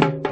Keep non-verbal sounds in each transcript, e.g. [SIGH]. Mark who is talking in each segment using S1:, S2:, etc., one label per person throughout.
S1: you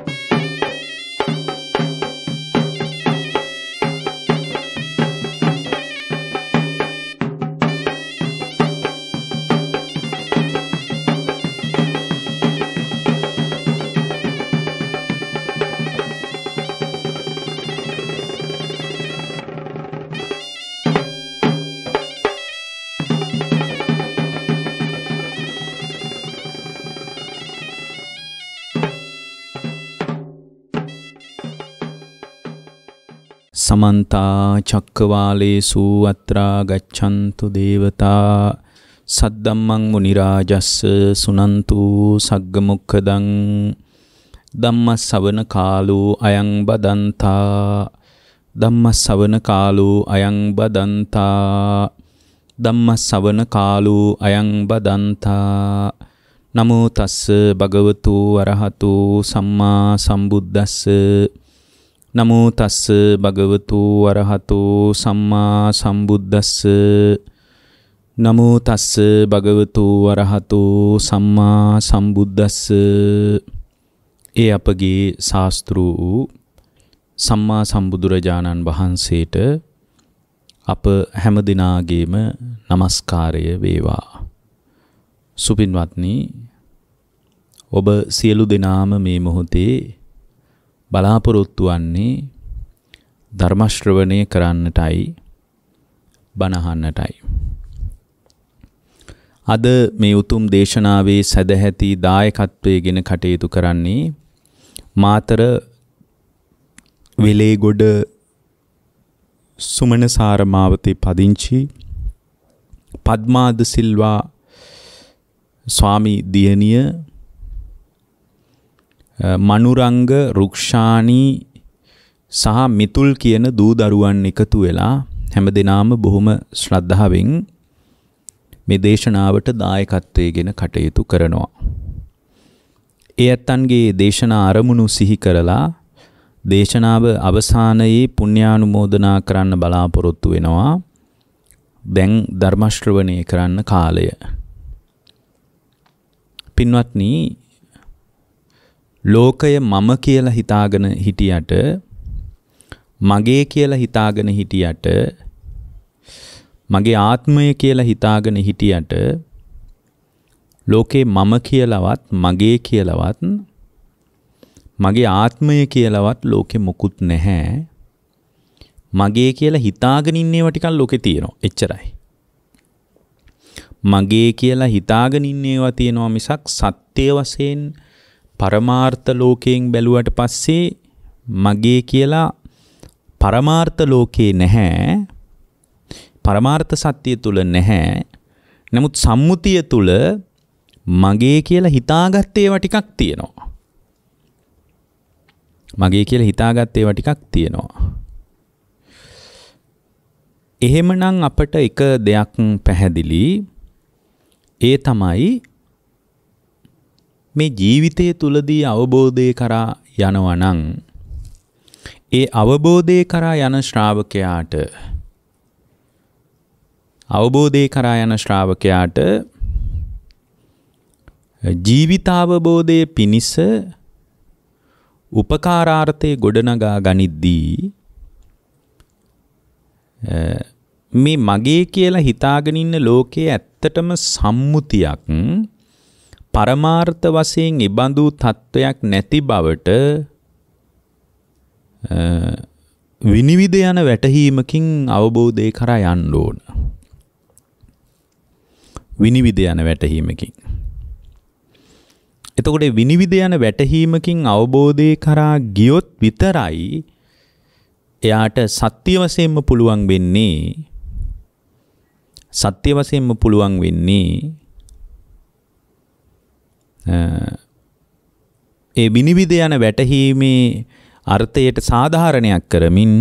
S1: සමන්තා චක්කවාලේසු අත්‍රා ගච්ඡන්තු දේවතා සද්දම්මං මුනි රාජස්ස සුනන්තු සග්ග මොක්ඛදං ධම්මස්සවන කාලෝ අයං බදන්තා ධම්මස්සවන කාලෝ අයං බදන්තා ධම්මස්සවන කාලෝ අයං බදන්තා නමෝ තස්ස භගවතු අරහතු සම්මා සම්බුද්දස්ස නමෝ තස්ස භගවතු වරහතු සම්මා සම්බුද්දස්ස නමෝ තස්ස භගවතු වරහතු සම්මා සම්බුද්දස්ස ඒ අපගේ ශාස්ත්‍රු වූ සම්මා සම්බුදුරජාණන් වහන්සේට අප හැම දිනාගේම নমස්කාරය වේවා සුපින්වත්නි ඔබ සියලු දෙනාම මේ මොහොතේ බලාපොරොත්තු වන්නේ ධර්ම ශ්‍රවණය කරන්නටයි බණහන්නටයි. අද මේ උතුම් දේශනාවේ සදැහැති දායකත්වයේගෙන කටයුතු කරන්නේ මාතර වෙලේගොඩ සුමන සාරමාවතේ පදිංචි පද්මාද සිල්වා ස්වාමි දියණිය මනුරංග රුක්ෂාණී සහ මිතුල් කියන දූ දරුවන් එකතු වෙලා හැම දෙනාම බොහොම ශ්‍රද්ධාවෙන් මේ දේශනාවට දායකත්වයේගෙන කටයුතු කරනවා. ඒ ඇත්තන්ගේ දේශනා අරමුණු සිහි කරලා දේශනාව අවසානයේ පුණ්‍යානුමෝදනා කරන්න බලාපොරොත්තු වෙනවා. දැන් ධර්ම කරන්න කාලය. පින්වත්නි ලෝකය මම කියලා හිතාගෙන හිටියට මගේ කියලා හිතාගෙන හිටියට මගේ ආත්මය කියලා හිතාගෙන හිටියට ලෝකේ මම කියලාවත් මගේ කියලාවත් මගේ ආත්මය කියලාවත් ලෝකෙ මොකුත් නැහැ. මගේ කියලා හිතාගෙන ඉන්නේව ටිකක් ලෝකෙ තියෙනවා. එච්චරයි. මගේ කියලා හිතාගෙන ඉන්නේව තියෙනවා මිසක් සත්‍ය වශයෙන් පරමාර්ථ ලෝකයෙන් බැලුවට පස්සේ මගේ කියලා පරමාර්ථ ලෝකේ නැහැ පරමාර්ථ සත්‍යය තුල නැහැ නමුත් සම්මුතිය තුල මගේ කියලා හිතාගත්තේ ඒවා ටිකක් තියෙනවා. මගේ කියලා හිතාගත්තේ ඒවා ටිකක් තියෙනවා. එහෙමනම් අපට එක දෙයක් පැහැදිලි ඒ තමයි මේ ජීවිතය තුලදී අවබෝධය කරා යනවනම් ඒ අවබෝධය කරා යන ශ්‍රාවකයාට අවබෝධය කරා යන ශ්‍රාවකයාට ජීවිතාවබෝධය පිණිස උපකාරාර්ථය ගොඩනගා ගනිද්දී මේ මගේ කියලා හිතාගෙන ඉන්න ලෝකයේ ඇත්තටම සම්මුතියක් පරමාර්ථ වශයෙන් ඉබඳු තත්වයක් නැති බවට විනිවිද යන වැටහීමකින් අවබෝධය කරා යන්න ඕන. විනිවිද යන වැටහීමකින්. එතකොට විනිවිද යන වැටහීමකින් අවබෝධය කරා ගියොත් විතරයි එයාට සත්‍ය වශයෙන්ම පුළුවන් වෙන්නේ සත්‍ය වශයෙන්ම පුළුවන් වෙන්නේ ඒ බිනිවිද යන වැටහීමේ අර්ථයට සාධාරණයක් කරමින්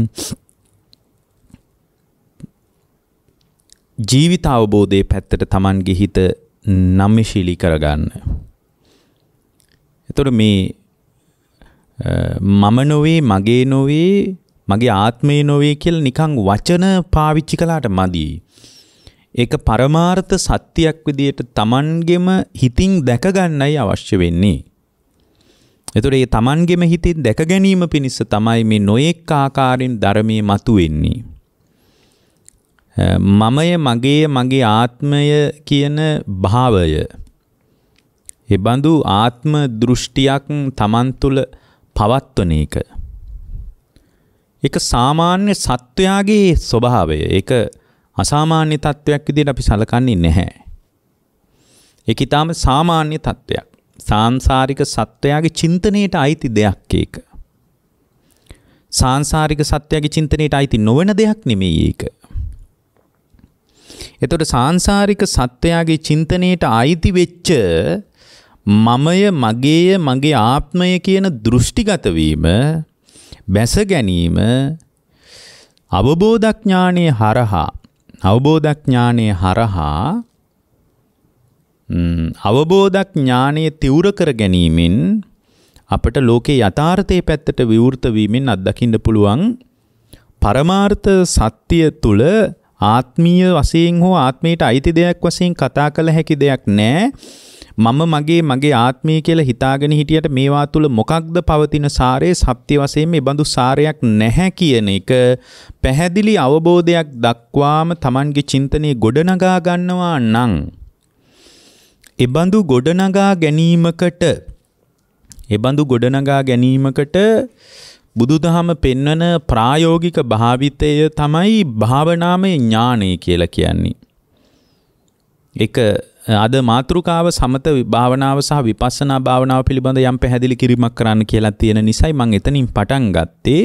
S1: ජීවිත අවබෝධය පැත්තට තමන්ගේ හිත නම්මිශීලි කරගන්න. එතොට මේ මම නොවේ මගේ නොවේ මගේ ආත්මය නොවේ කියල නිකං වචන පාවිච්චි කලාට මදී. ඒක පරමාර්ථ සත්‍යයක් විදියට Tamanගෙම හිතින් දැකගන්නයි අවශ්‍ය වෙන්නේ. එතකොට මේ Tamanගෙම හිතින් දැක ගැනීම පිණිස තමයි මේ නොඑක් ආකාරයෙන් ධර්මයේ මතුවෙන්නේ. මමය මගේ මගේ ආත්මය කියන භාවය එබඳු ආත්ම දෘෂ්ටියක් තමන් තුළ පවත්වන එක. එක සාමාන්‍ය සත්වයාගේ ස්වභාවය එක අසාමාන්‍ය තත්ත්වයක් විදිහට අපි සලකන්නේ නැහැ. ඒක ඊටාම සාමාන්‍ය තත්ත්වයක්. සාංශාරික සත්වයාගේ චින්තනයට අයිති දෙයක් ඒක. සාංශාරික සත්වයාගේ චින්තනයට අයිති නොවන දෙයක් නෙමෙයි ඒක. එතකොට සාංශාරික සත්වයාගේ චින්තනයට අයිති වෙච්ච මමය මගේය මගේ ආත්මය කියන දෘෂ්ටිගත වීම බැස ගැනීම අවබෝධඥානයේ හරහා අවබෝධඥානයේ හරහා අවබෝධඥානය තිවුර කර ගැනීමෙන් අපට ලෝකේ යථාර්ථයේ පැත්තට විවෘත වීමෙන් අත්දකින්න පුළුවන් පරමාර්ථ සත්‍ය තුල ආත්මීය වශයෙන් හෝ ආත්මයට අයිති දෙයක් වශයෙන් කතා කළ හැකි දෙයක් නැහැ මම මගේ මගේ ආත්මය කියලා හිතාගෙන හිටියට මේවා තුළ මොකක්ද පවතින සාරය සත්‍ය වශයෙන් මේ බඳු සාරයක් නැහැ කියන එක පැහැදිලි අවබෝධයක් දක්වාම Tamanගේ චින්තනයේ ගොඩනගා ගන්නවා නම් එබඳු ගොඩනගා ගැනීමකට එබඳු ගොඩනගා ගැනීමකට බුදුදහම පෙන්වන ප්‍රායෝගික භාවිතය තමයි භාවනාමය ඥානය කියලා කියන්නේ. එක අද මාතෘකාව සමත භාවනාව සහ විපස්සනා භාවනාව පිළිබඳ යම් පැහැදිලි කිරීමක් කරන්න කියලා තියෙන නිසයි මං එතනින් පටන් ගත්තේ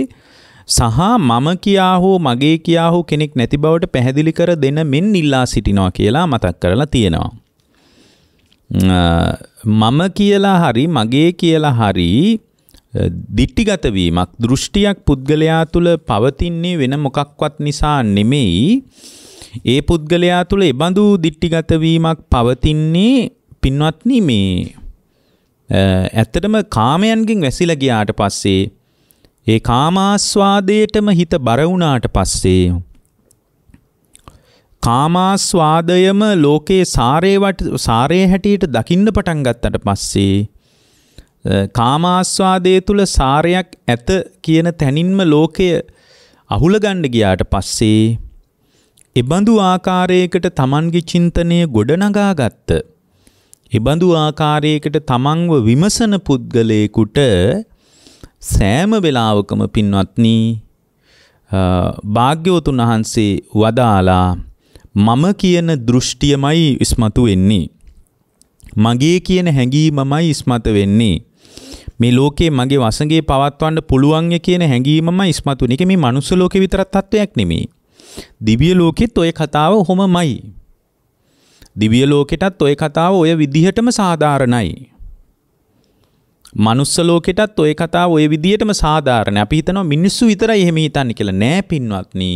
S1: සහ මම කියා හෝ මගේ කියා හෝ කෙනෙක් නැති බවට පැහැදිලි කර දෙන මෙන් ඉල්ලා සිටිනවා කියලා මතක් කරලා තියෙනවා. මම කියලා හරි මගේ කියලා හරි දිට්ටිගත වීමක් දෘෂ්ටියක් පුද්ගලයා තුළ පවතින්නේ වෙන මොකක්වත් නිසා නෙමෙයි ඒ පුද්ගලයා තුළ එබඳු දිට්ටිගතවීමක් පවතින්නේ පින්වත්න මේ ඇත්තටම කාමයන්ගෙන් වැසිලගයාට පස්සේ ඒ කාමාස්වාදයටම හිත බරවුණාට පස්සේ කාමාස්වාදයම ලෝකයේ සාරේවට සාරය හැටියට දකින්න පටන් ගත්තට පස්සේ කාමාස්වාදය තුළ සාරයක් ඇත කියන තැනින්ම ලෝකය අහුලගණ්ඩ ගියාට පස්සේ එබඳු ආකාරයකට තමන්ගේ චින්තනය ගොඩනගාගත්ත. එබඳු ආකාරයකට තමන්ව විමසන පුද්ගලයෙකුට සෑම වෙලාවකම පින්වත්නි භාග්‍යවතුන් වහන්සේ වදාලා මම කියන දෘෂ්ටියමයි ඉස්මතු වෙන්නේ. මගේ කියන හැඟීමමයි ඉස්මත වෙන්නේ. මේ ලෝකේ මගේ වසඟේ පවත්වන්න පුළුවන් කියන හැඟීමමයි ඉස්මතු වෙන්නේ. මේක මේ මනුස්ස ලෝකේ විතරක් තත්වයක් නෙමෙයි. දිවිය ලෝකෙත් ඔය කතාව ඔහොමමයි. දිවිය ලෝකෙටත් ඔය කතාව ඔය විදිහටම සාධාරණයි. මනුස්ස ලෝකෙටත් ඔය කතාව ඔය විදිහටම සාධාරණ. අපි හිතනවා මිනිස්සු විතරයි එහෙම හිතන්නේ කියලා. නෑ පින්වත්නි.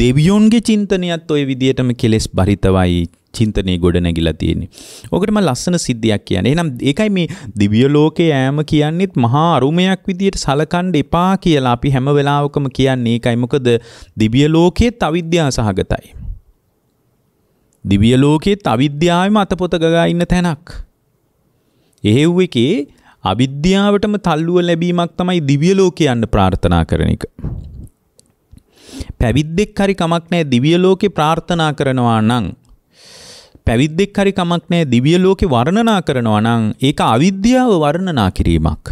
S1: දෙවියොන්ගේ චින්තනයත් ඔය විදිහටම කෙලෙස් බරිතවයි චින්තනය ගොඩ නැගිලා තියෙන්නේ. ඕකටම ලස්සන සිද්ධියක් කියන්නේ. එහෙනම් ඒකයි මේ දිව්‍ය ලෝකේ යෑම කියන්නේත් මහා අරුමයක් විදියට සලකන්න එපා කියලා අපි හැම වෙලාවකම කියන්නේ. ඒකයි මොකද දිව්‍ය ලෝකයේත් අවිද්‍යාව සහගතයි. දිව්‍ය ලෝකයේත් අවිද්‍යාවෙම අතපොත ගගා ඉන්න තැනක්. එහෙව් එකේ අවිද්‍යාවටම තල්ලුව ලැබීමක් තමයි දිව්‍ය ලෝකේ යන්න ප්‍රාර්ථනා කරන එක. පැවිද්දෙක් හරි කමක් නැහැ දිව්‍ය ලෝකේ ප්‍රාර්ථනා කරනවා නම් පැවිද්දෙක් හරි කමක් නෑ දිව්‍ය ලෝකෙ වර්ණනා කරනවා නම් ඒක අවිද්‍යාව වර්ණනා කිරීමක්.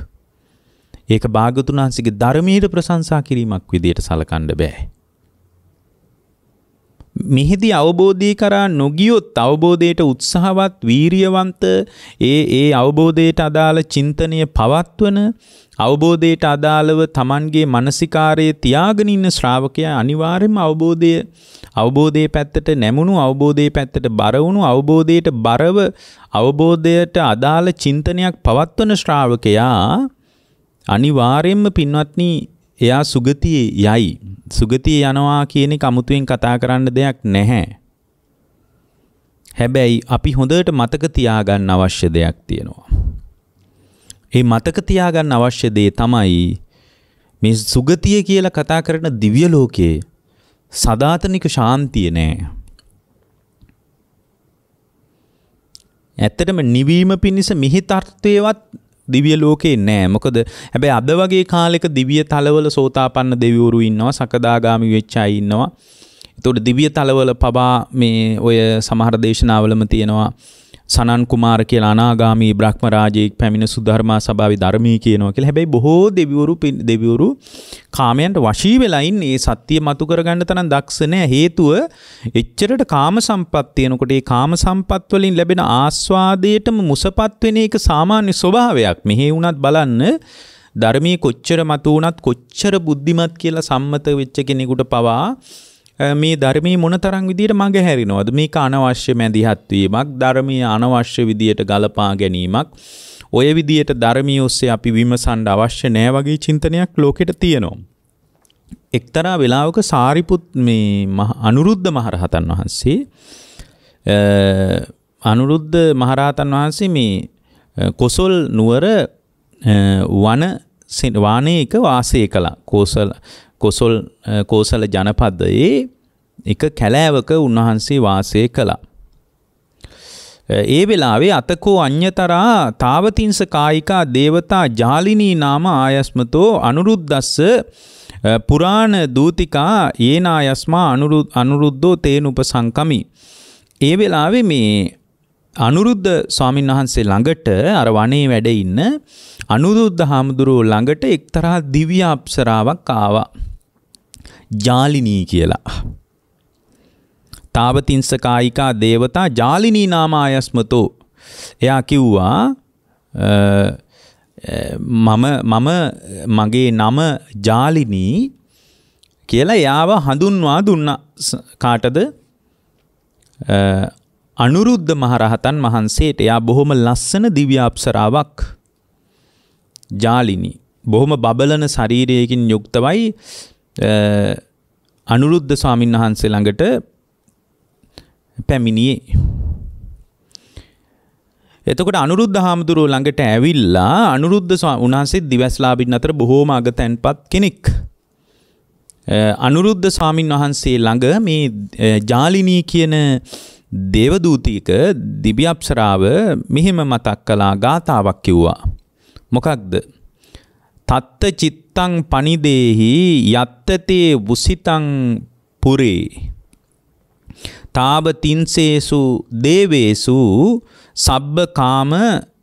S1: ඒක භාගතුන් වහන්සේගේ ධර්මීය ප්‍රශංසා කිරීමක් විදියට සලකන්න බෑ. මෙහිදී අවබෝධය කරා නොගියොත් අවබෝධයට උත්සාහවත් වීරියවන්ත ඒ ඒ අවබෝධයට අදාළ චින්තනය පවත්වන අවබෝධයට අදාළව Tamanගේ මානසිකාරයේ තියාගෙන ඉන්න ශ්‍රාවකයා අනිවාර්යයෙන්ම අවබෝධය අවබෝධයේ පැත්තට නැමුණු අවබෝධයේ පැත්තට බර වුණු අවබෝධයට බරව අවබෝධයට අදාළ චින්තනයක් පවත්වන ශ්‍රාවකයා අනිවාර්යයෙන්ම පින්වත්නි එයා සුගතියේ යයි සුගතියේ යනවා කියන එක අමුතුවෙන් කතා කරන්න දෙයක් නැහැ හැබැයි අපි හොඳට මතක තියාගන්න අවශ්‍ය දෙයක් තියෙනවා ඒ මතක තියාගන්න අවශ්‍ය දේ තමයි මේ සුගතිය කියලා කතා කරන දිව්‍ය ලෝකයේ සදාතනික ශාන්තිය නෑ. ඇත්තටම නිවීම පිණිස මිහි තර්ත්වයවත් දිවිය ලෝකේ නෑ මොකද හැබැයි අද වගේ කාලෙක දිවිය තලවල සෝතාපන්න දෙවිවරු ඉන්නවා සකදාගාමි වෙච්ච අය ඉන්නවා. එතකොට දිවිය තලවල පවා මේ ඔය සමහර දේශනාවලම තියෙනවා සනන් කුමාර කියලා අනාගාමී බ්‍රහ්ම රාජයෙක් පැමිණ සුධර්මා සභාවේ ධර්මී කියනවා කියලා. හැබැයි බොහෝ දෙවිවරු දෙවිවරු කාමයන්ට වශී වෙලා ඉන්නේ සත්‍ය මතු කරගන්න තරම් දක්ෂ නැහැ. හේතුව එච්චරට කාම සම්පත් තියෙනකොට ඒ කාම සම්පත් වලින් ලැබෙන ආස්වාදයටම මුසපත් වෙන එක සාමාන්‍ය ස්වභාවයක්. මෙහි වුණත් බලන්න ධර්මයේ කොච්චර මතු වුණත් කොච්චර බුද්ධිමත් කියලා සම්මත වෙච්ච කෙනෙකුට පවා මේ ධර්මී මොනතරම් විදියට මඟ හැරිනවද මේක අනවශ්‍ය මැදිහත් වීමක් ධර්මීය අනවශ්‍ය විදියට ගලපා ගැනීමක් ඔය විදියට ධර්මීය ඔස්සේ අපි විමසන්න අවශ්‍ය නෑ වගේ චින්තනයක් ලෝකෙට තියෙනවා එක්තරා වෙලාවක සාරිපුත් මේ අනුරුද්ධ මහරහතන් වහන්සේ අනුරුද්ධ මහරහතන් වහන්සේ මේ කොසල් නුවර වන වානයක වාසය කළා. කෝසල කොසොල් කෝසල ජනපදයේ එක කැලෑවක උන්වහන්සේ වාසය කළා. ඒ වෙලාවේ අතකෝ අඤ්‍යතරා තාවතිංස කායිකා දේවතා ජාලිනී නාම ආයස්මතෝ අනුරුද්දස්ස පුරාණ දූතිකා ඒනායස්මා අනුරුද්ධෝ තේනුපසංකමි. ඒ වෙලාවේ මේ අනුරුද්ධ ස්වාමීන් වහන්සේ ළඟට අර වනේ වැඩ ඉන්න අනුරුද්ධ හාමුදුරුවෝ ළඟට එක්තරා දිව්‍ය අප්සරාවක් ආවා. ජාලිනී කියලා. තාවතිංස කායිකා දේවතා ජාලිනී නාමායස්මතෝ. එයා කිව්වා මම මම මගේ නම ජාලිනී කියලා යාව හඳුන්වා දුන්න කාටද අනුරුද්ධ මහරහතන් වහන්සේට එයා බොහොම ලස්සන දිව්‍ය අප්සරාවක් ජාලිනි බොහොම බබලන ශරීරයකින් යුක්තවයි අනුරුද්ධ ස්වාමීන් වහන්සේ ළඟට පැමිණියේ එතකොට අනුරුද්ධ හාමුදුරුව ළඟට ඇවිල්ලා අනුරුද්ධ උන්හන්සේ දිවස්ලාබින් අතර බොහෝම අගතැන්පත් කෙනෙක්. අනුරුද්ධ ස්වාමින් වහන්සේ ළඟ මේ ජාලිනී කියන දේවදූතික දිබියප්සරාව මෙහෙම මතක් කළා ගාතාවක් කිව්වා. මොකක්ද? තත්ත චිත්තං පනිදේහි යත්තතේ වුසිතං පුරේ. තාබ තින්සේසු දේවේසු සබ්බකාම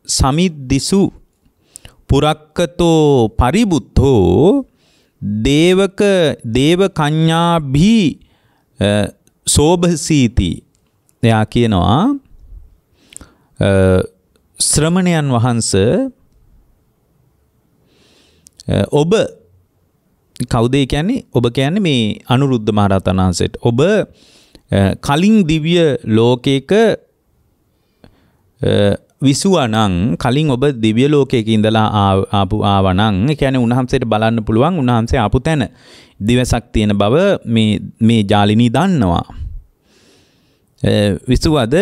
S1: සමිද්දිසු පුරක්කතෝ පරිබුද්ධෝ දේවක දේවකඤ්ඤාභි සෝභසීති එයා කියනවා ශ්‍රමණයන් වහන්ස ඔබ කවුදේ කියන්නේ ඔබ කියන්නේ මේ අනුරුද්ධ මහරහතන් වහන්සේට ඔබ කලින් දිව්‍ය ලෝකයක විසුවනං කලින් ඔබ දිව්‍ය ලෝකයක ඉඳලා ආපු ආවනං ඒ කියන්නේ උන්වහන්සේට බලන්න පුළුවන් උන්වහන්සේ ආපු තැන දිවසක් තියෙන බව මේ මේ ජාලිනී දන්නවා [LAUGHS] Eh, විසුවද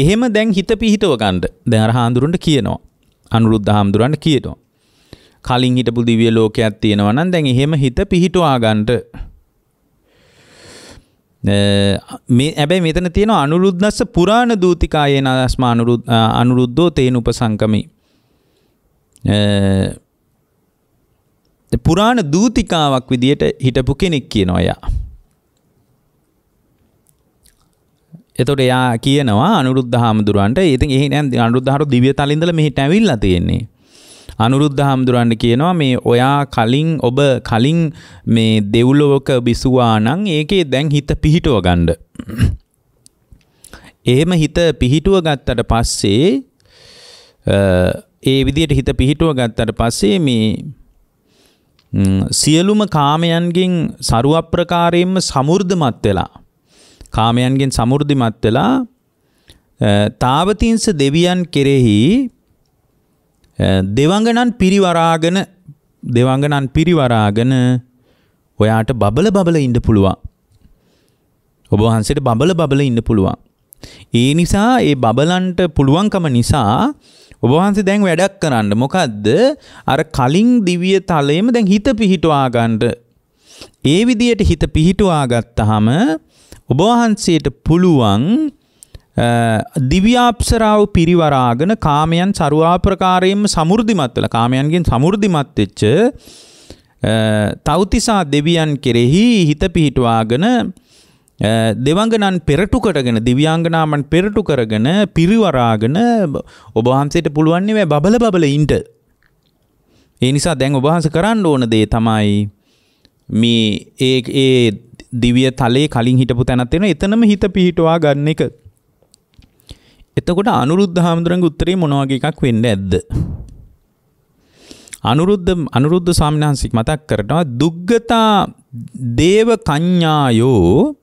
S1: එහෙම දැන් හිත පිහිටව ගණ්ඩ දැර හාමුදුරන්ට කියනවා අනුරුද්ධ හාමුදුරන්ට කියනවා. කලින් හිටපු දිවිය ලෝකයක් තියෙනවනන් දැන් එහෙම හිත පිහිටවා ගණ්ඩ eh, මේ ඇබැයි මෙතන තියෙන අනුරුද්ධස්ස පුරාණ දූතිකායන අස්මා අනුරුද්ධෝ තේන උපසංකමි eh, පුරාණ දූතිකාවක් විදියට හිටපු කෙනෙක් කියන ඔයා එතොට එයා කියනවා අනුරුද්ධ හාමුදුරුවන්ට ඉතින් එහි නැන් අනුරුද්ධහරු දිවිය තලින්දල මෙහිට ඇවිල්ලා තියෙන්නේ. අනුරුද්ධ හාමුදුරුවන්ට කියනවා මේ ඔයා කලින් ඔබ කලින් මේ දෙව්ලොවක බිසුවා නම් ඒකේ දැන් හිත පිහිටුව ගන්න. එහෙම හිත පිහිටුව ගත්තට පස්සේ ඒ විදියට හිත පිහිටුව ගත්තට පස්සේ මේ සියලුම කාමයන්ගෙන් සරුවප්‍රකාරයෙන්ම සමෘද්ධමත් වෙලා කාමයන්ගෙන් සමෘද්ධිමත් වෙලා තාවතිංස දෙවියන් කෙරෙහි දෙවඟනන් පිරිවරාගෙන දෙවඟනන් පිරිවරාගෙන ඔයාට බබල බබල ඉන්න පුළුවන්. ඔබ වහන්සේට බබල බබල ඉන්න පුළුවන්. ඒ නිසා ඒ බබලන්ට පුළුවන්කම නිසා ඔබ වහන්සේ දැන් වැඩක් කරන්න. මොකද්ද? අර කලින් දිව්‍ය තලයේම දැන් හිත පිහිටවා ගන්නට. ඒ විදියට හිත පිහිටවා ගත්තාම ඔබවහන්සේට පුළුවන් දිව්‍යාප්සරාව පිරිවරාගෙන කාමයන් සරුවාප්‍රකාරයෙන්ම සමෘද්ධිමත් වෙලා කාමයන්ගෙන් සමෘද්ධිමත් වෙච්ච තවතිසා දෙවියන් කෙරෙහි හිත පිහිටවාගෙන දෙවඟනන් පෙරටු කරගෙන දිව්‍යාංගනාමන් පෙරටු කරගෙන පිරිවරාගෙන ඔබ වහන්සේට පුළුවන් නේ බබල බබල ඉන්න. ඒ නිසා දැන් ඔබ වහන්සේ කරන්න ඕන දේ තමයි මේ ඒ ඒ දිවිය තලේ කලින් හිටපු තැනත් වෙන එතනම හිත පිහිටවා ගන්න එක. එතකොට අනුරුද්ධ හාමුදුරන්ගේ උත්තරේ මොන වගේ එකක් වෙන්න ඇද්ද? අනුරුද්ධ අනුරුද්ධ ස්වාමිනාන්සික මතක් කරනවා දුග්ගතා දේව කඤ්ඤායෝ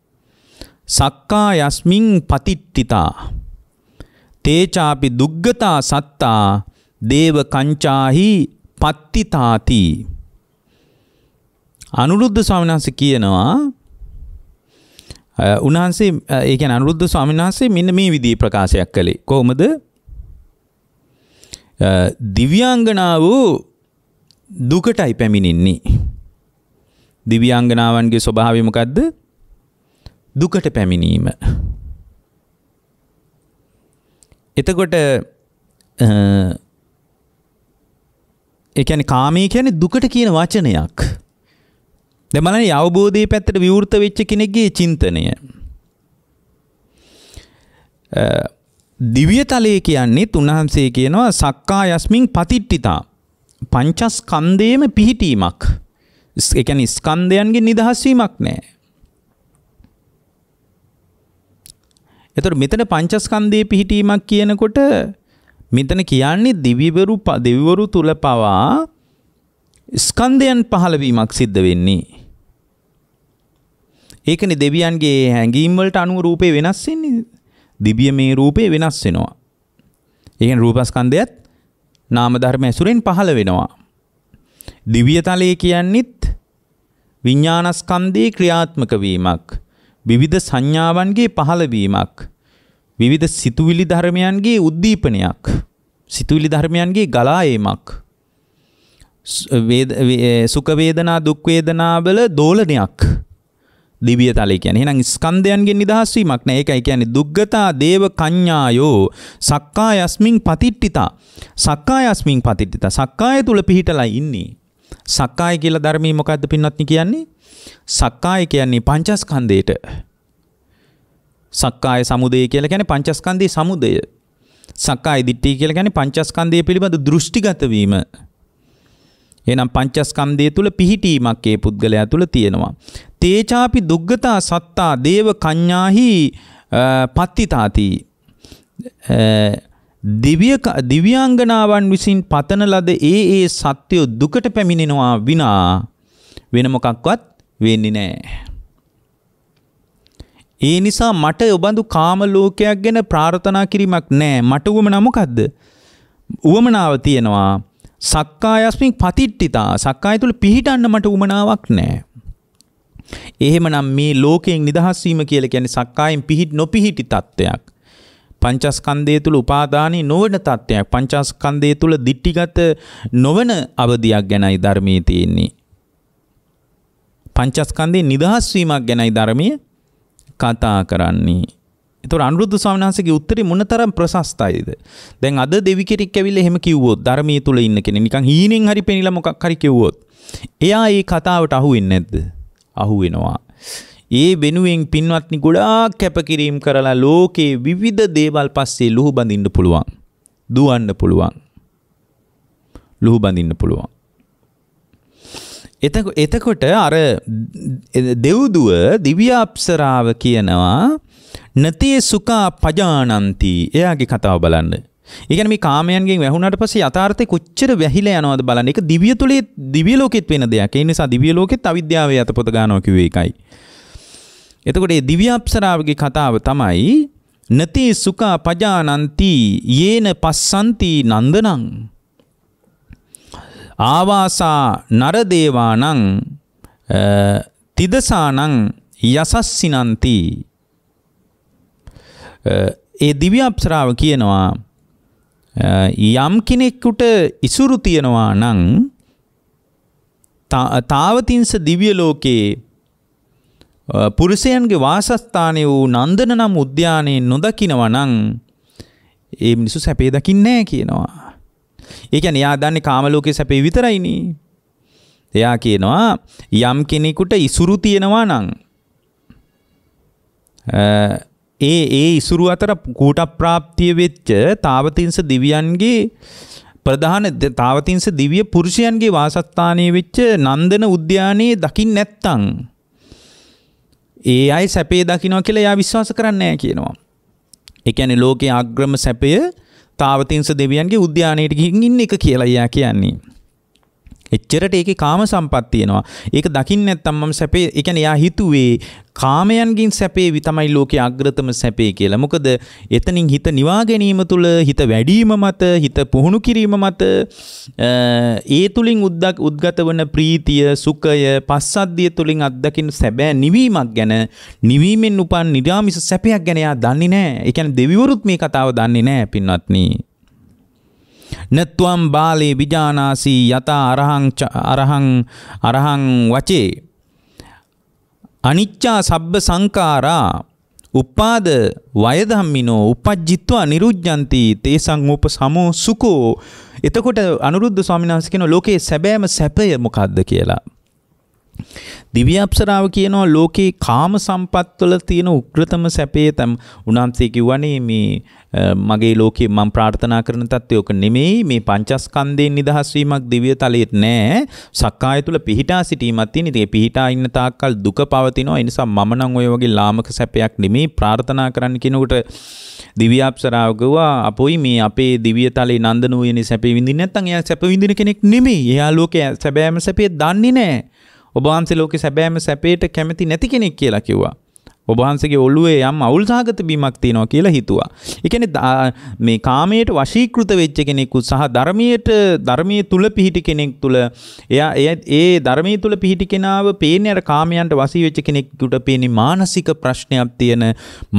S1: සක්කා යස්මින් පතිට්ඨිතා තේචාපි දුග්ගතා සත්තා දේව කංචාහි පත්තිතාති අනුරුද්ධ ස්වාමිනාන්ස කියනවා උන්හන්සේ ඒක අනුරුද්ධ ස්වාමන් වහන්සේ මෙන්න මේ විදී ප්‍රකාශයක් කළේ කොහොමද දිව්‍යංගනා වූ දුකටයි පැමිණින්නේ. දිව්‍යංගනාවන්ගේ ස්වභාවය මොකද්ද? දුකට පැමිණීම. එතකොට ඒ කියන්නේ කාමී කියන්නේ දුකට කියන වචනයක්. දෙමලනි අවබෝධය පැත්තට විවෘත වෙච්ච කෙනෙක්ගේ චින්තනය. දිවියතලය කියන්නේ උන්වහන්සේ කියනවා සක්කා යස්මින් පතිට්ටිතා. පංචස් කන්දේම පිහිටීමක්. එකන ස්කන්දයන්ගේ නිදහස්වීමක් නෑ. එතට මෙතන පංචස්කන්දයේ පිහිටීමක් කියනකොට මෙතන කියන්නේ දිවිවරු දෙවිවරු තුළ පවා ස්කන්දයන් පහළවීමක් සිද්ධ වෙන්නේ. ඒකනේ දෙවියන්ගේ හැඟීම් වලට අනුව රූපේ වෙනස් වෙන්නේ. දිව්‍යමය රූපේ වෙනස් වෙනවා. ඒ කියන්නේ රූපස්කන්ධයත් නාම ධර්ම ඇසුරෙන් පහළ වෙනවා. දිව්‍යතලයේ කියන්නේත් විඥානස්කන්ධේ ක්‍රියාත්මක වීමක්. විවිධ සංඥාවන්ගේ පහළවීමක්. විවිධ සිතුවිලි ධර්මයන්ගේ උද්දීපනයක්. සිතුවිලි ධර්මයන්ගේ ගලා ඒමක්. සුඛ වේදනා දුක් වේදනා වල දෝලනයක් දිවිය තලය කියන්නේ. එහෙනම් ස්කන්ධයන්ගෙන් නිදහස් වීමක් නෑ. ඒකයි කියන්නේ දුග්ගතා දේව කඤ්ඤායෝ සක්කායස්මින් පතිට්ඨිතා. සක්කායස්මින් පතිට්ඨිතා. සක්කාය තුල පිහිටලා ඉන්නේ. සක්කාය කියලා ධර්මී මොකද්ද පින්වත්නි කියන්නේ? සක්කාය කියන්නේ පංචස්කන්ධයට. සක්කාය සමුදය කියලා කියන්නේ පංචස්කන්ධයේ සමුදය. සක්කාය දිට්ඨිය කියලා කියන්නේ පංචස්කන්ධය පිළිබඳ දෘෂ්ටිගත වීම. එහෙනම් පංචස්කන්ධය තුල පිහිටීමක් ඒ පුද්ගලයා තුල තියෙනවා. තේචාපි දුග්ගතා සත්තා දේව කඤ්ඤාහි පත්තිතාති දිව්‍ය දිව්‍යාංගනාවන් විසින් පතන ලද ඒ ඒ සත්‍ය දුකට පැමිණෙනවා විනා වෙන මොකක්වත් වෙන්නේ නැහැ. ඒ නිසා මට ඔබඳු කාම ලෝකයක් ගැන ප්‍රාර්ථනා කිරීමක් නැහැ. මට උවමනා මොකද්ද? උවමනාව තියෙනවා. සක්කායස්මින් පතිට්ඨිතා. සක්කාය තුල පිහිටන්න මට උවමනාවක් නැහැ. එහෙමනම් මේ ලෝකයෙන් නිදහස් වීම කියලා කියන්නේ සක්කායෙන් පිහිට නොපිහිටි තත්ත්වයක්. පංචස්කන්දය තුළ උපාදානී නොවන තත්ත්වයක් පංචස්කන්දය තුළ දිට්ටිගත නොවන අවධයක් ගැනයි ධර්මී තියෙන්නේ. පංචස්කන්දේ නිදහස්වීමක් ගැනයි ධර්මය කතා කරන්නේ. එතුට අනුරුද්ධ සාමනාසගේ උත්තරේ මොනතරම් ප්‍රශස්තයිද. දැන් අද දෙවි කෙරෙක් ඇවිල්ල එහෙම කිව්වොත් ධර්මී තුළ ඉන්න කෙන නිකං හීනෙන් හරි පෙනිලා මොකක් හරි කිව්වොත්. එයා ඒ කතාවට අහු වෙන්නේ නැද්ද? අහුවෙනවා. ඒ වෙනුවෙන් පින්වත්නි ගොඩාක් කැපකිරීම් කරලා ලෝකේ විවිධ දේවල් පස්සේ ලුහු බඳින්න පුළුවන්. දුවන්න පුළුවන්. ලුහු බඳින්න පුළුවන්. එතකොට අර දෙව්දුව දිව්‍යාප්සරාව කියනවා නතේ සුකා පජානන්ති එයාගේ කතාව බලන්න. ඒකන මේ කාමයන්ගෙන් වැහුණට පස අතාර්ථය කොච්චර වැහිල යනවාද බලන්න එක දිවිය තුළේ දිවිය ලෝකෙත් වෙන දෙයක් ඒ නිසා දිවිය ලෝකෙත් අවිද්‍යාව යත පොත ගානෝකිව එකයි. එතකොට දිව්‍යප්සරාවගේ කතාව තමයි නති සුකා පජානන්ති යේන පස්සන්ති නන්දනං ආවාසා නරදේවානං තිදසානං යසස්සිනන්ති ඒ දිව්‍යප්සරාව කියනවා යම් කෙනෙක්කුට ඉසුරු තියෙනවා නම් තාවතිංස දිව්‍ය ලෝකයේ පුරුෂයන්ගේ වාසස්ථානය වූ නන්දන නම් උද්‍යානයේ නොදකිනවා නම් ඒ මිනිසු සැපේ දකින්නේ නැහැ කියනවා. ඒ කියන්නේ එයා දන්නේ කාම ලෝකයේ සැපේ විතරයිනේ. එයා කියනවා යම් කෙනෙකුට ඉසුරු තියෙනවා නම් ඒ ඒ ඉසුරු අතර කූට ප්‍රාප්තිය වෙච්ච තාවතිංස දිවියන්ගේ ප්‍රධාන තාවතිංස දිවිය පුරුෂයන්ගේ වාසස්ථානය වෙච්ච නන්දන උද්‍යානයේ දකිින් නැත්තං. ඒ අයි සැපේ දකිනව කියලා යා විශ්වාස කරන්නෑ කියනවා. එකැන ලෝකයේ අග්‍රම සැපය තාවතිංස දෙවියන්ගේ උද්‍යානයට ගිහින් ඉන්න එක කියලා යා කියන්නේ. එච්චරට ඒකේ කාම සම්පත් තියෙනවා. ඒක දකින්න නැත්තම් මම සැපේ, ඒ කියන්නේ යා හිතුවේ කාමයන්ගින් සැපේ විතමයි ලෝකයේ අග්‍රතම සැපේ කියලා. මොකද එතනින් හිත නිවා ගැනීම තුළ හිත වැඩිම මත, හිත පුහුණු කිරීම මත ඒ තුලින් උද්දක් උද්ගත වන ප්‍රීතිය, සුඛය, පස්සද්ධිය තුලින් අත්දකින් සැබෑ නිවීමක් ගැන, නිවීමෙන් උපන් නිරාමිස සැපයක් ගැන යා දන්නේ නැහැ. ඒ කියන්නේ දෙවිවරුත් මේ කතාව දන්නේ නැහැ පින්වත්නි. නත්වම් බාලේ විජානාසී යතා අරහං අරහං අරහං වචේ අනිච්චා සබ්බ සංකාරා උපාද වයදම්මිනෝ උපජ්ජිත්වා නිරුජ්ජන්ති තේසං උප සමෝ සුකෝ එතකොට අනුරුද්ධ ස්වාමීන් වහන්සේ කියන ලෝකේ සැබෑම සැපය මොකද්ද කියලා දිව්‍ය අප්සරාව කියනවා ලෝකේ කාම සම්පත්වල තියෙන උග්‍රතම සැපේ තම උනාන්සේ කිව්වනේ මේ මගේ ලෝකේ මම ප්‍රාර්ථනා කරන තත්ත්වය ඔක නෙමෙයි මේ පංචස්කන්ධයෙන් නිදහස් වීමක් දිව්‍ය තලයේත් නෑ සක්කාය තුල පිහිටා සිටීමක් තියෙන ඉතින් පිහිටා ඉන්න තාක්කල් දුක පවතිනවා ඒ නිසා මම නම් ওই වගේ ලාමක සැපයක් නෙමෙයි ප්‍රාර්ථනා කරන්න කෙනෙකුට දිව්‍ය අප්සරාව ගවා අපොයි මේ අපේ දිව්‍ය තලේ නන්දන වූයනේ සැපේ විඳින්නේ නැත්නම් එයා සැප විඳින කෙනෙක් නෙමෙයි එයා ලෝකේ සැබෑම සැපේ දන්නේ නෑ ඔබහන්සේ ලෝකෙ සැබෑම සැපේට කැමති නැති කෙනෙක් කියලා කිව්වා. ඔබහන්සේගේ ඔළුවේ යම් අවුල් සහගත බීමක් තියෙනවා කියලා හිතුවා. ඒ කියන්නේ මේ කාමයට වශීකృత වෙච්ච කෙනෙකු සහ ධර්මයට ධර්මයේ තුල පිහිටි කෙනෙක් තුල එයා ඒ ධර්මයේ තුල පිහිටි කෙනාව පේන්නේ අර කාමයන්ට වශී වෙච්ච කෙනෙකුට පේන්නේ මානසික ප්‍රශ්නයක් තියෙන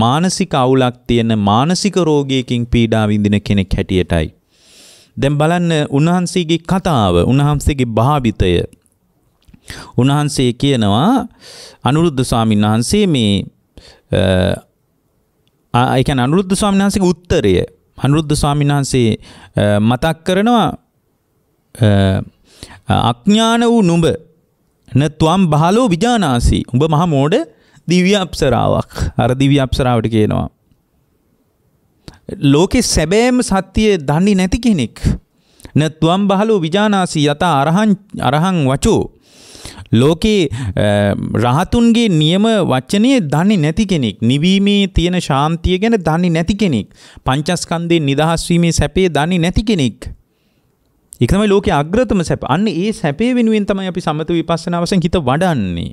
S1: මානසික අවුලක් තියෙන මානසික රෝගයකින් පීඩා විඳින කෙනෙක් හැටියටයි. දැන් බලන්න උන්වහන්සේගේ කතාව උන්වහන්සේගේ භාවිතය උන්වහන්සේ කියනවා අනුරුද්ධ ස්වාමීන් වහන්සේ මේ ඒ කියන්නේ අනුරුද්ධ ස්වාමීන් වහන්සේගේ උත්තරය අනුරුද්ධ ස්වාමීන් වහන්සේ මතක් කරනවා අඥාන වූ නුඹ නත්වම් බහලෝ විජානාසි උඹ මහා මෝඩ දිව්‍ය අප්සරාවක් අර දිව්‍ය අප්සරාවට කියනවා ලෝකෙ සැබෑම සත්‍යය දන්නේ නැති කෙනෙක් නත්වම් බහලෝ විජානාසි යත අරහං අරහං වචෝ ලෝකේ රහතුන්ගේ නියම වචනය දන්නේ නැති කෙනෙක් නිවීමේ තියෙන ශාන්තිය ගැන දන්නේ නැති කෙනෙක් පංචස්කන්දේ නිදහස්වීමේ සැපේ දන්නේ නැති කෙනෙක් එකතමයි ලෝක අග්‍රතම සැප අන්න ඒ සැපේ වෙනුවෙන් තමයි අපි සමත විපස්සනාවසෙන් හිත වඩන්නේ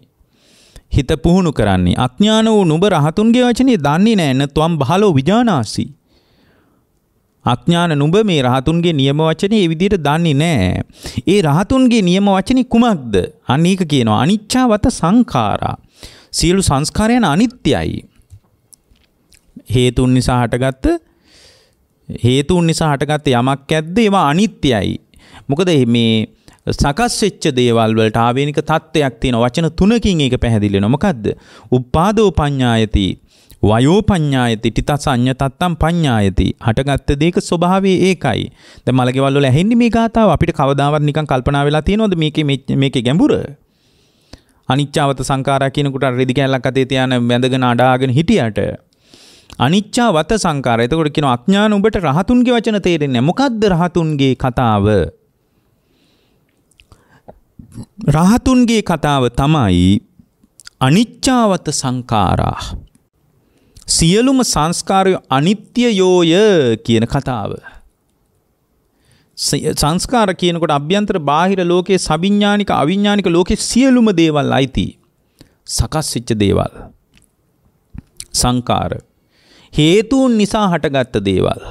S1: හිත පුහුණු කරන්නේ අඥාන වූ නුඹ රහතුන්ගේ වචනේ දන්නේ නෑ නැත්නම් බහලෝ විජානාසී අඥාන නුඹ මේ රහතුන්ගේ නියම වචනේ ඒ විදිහට දන්නේ නැහැ. ඒ රහතුන්ගේ නියම වචනේ කුමක්ද? අනේක කියනවා අනිච්චවත සංඛාරා. සියලු සංස්කාරයන් අනිත්‍යයි. හේතුන් නිසා හටගත්ත හේතුන් නිසා හටගත්ත යමක් ඇද්ද ඒවා අනිත්‍යයි. මොකද මේ සකස් වෙච්ච දේවල් වලට ආවේනික தත්වයක් තියෙන වචන තුනකින් ඒක පැහැදිලි වෙනවා. මොකද්ද? උපාදෝ පඤ්ඤායති වයෝපඤ්ඤායති ටිතස් අඤ්ඤතත්තම් පඤ්ඤායති හටගත්ත දේක ස්වභාවය ඒකයි දැන් මලකෙවල් වල ඇහෙන්නේ මේ ගාතාව අපිට කවදාවත් නිකන් කල්පනා වෙලා තියෙනවද මේකේ මේකේ ගැඹුර අනිච්චවත සංඛාරා කියනකොට රෙදි කැලක් අතේ තියාන වැඳගෙන අඩාගෙන හිටියට අනිච්චවත සංඛාරා එතකොට කියන අඥාන උඹට රහතුන්ගේ වචන තේරෙන්නේ මොකද්ද රහතුන්ගේ කතාව රහතුන්ගේ කතාව තමයි අනිච්චාවත සංකාරා සියලුම සංස්කාරය අනිත්‍ය යෝය කියන කතාව. සංස්කාර කියනකොට අභ්‍යන්තර බාහිර ලෝකයේ සවිඥානික අවිඥානික ලෝකයේ සියලුම දේවල් අයිති. සකස් වෙච්ච දේවල්. සංකාර. හේතුන් නිසා හටගත්ත දේවල්.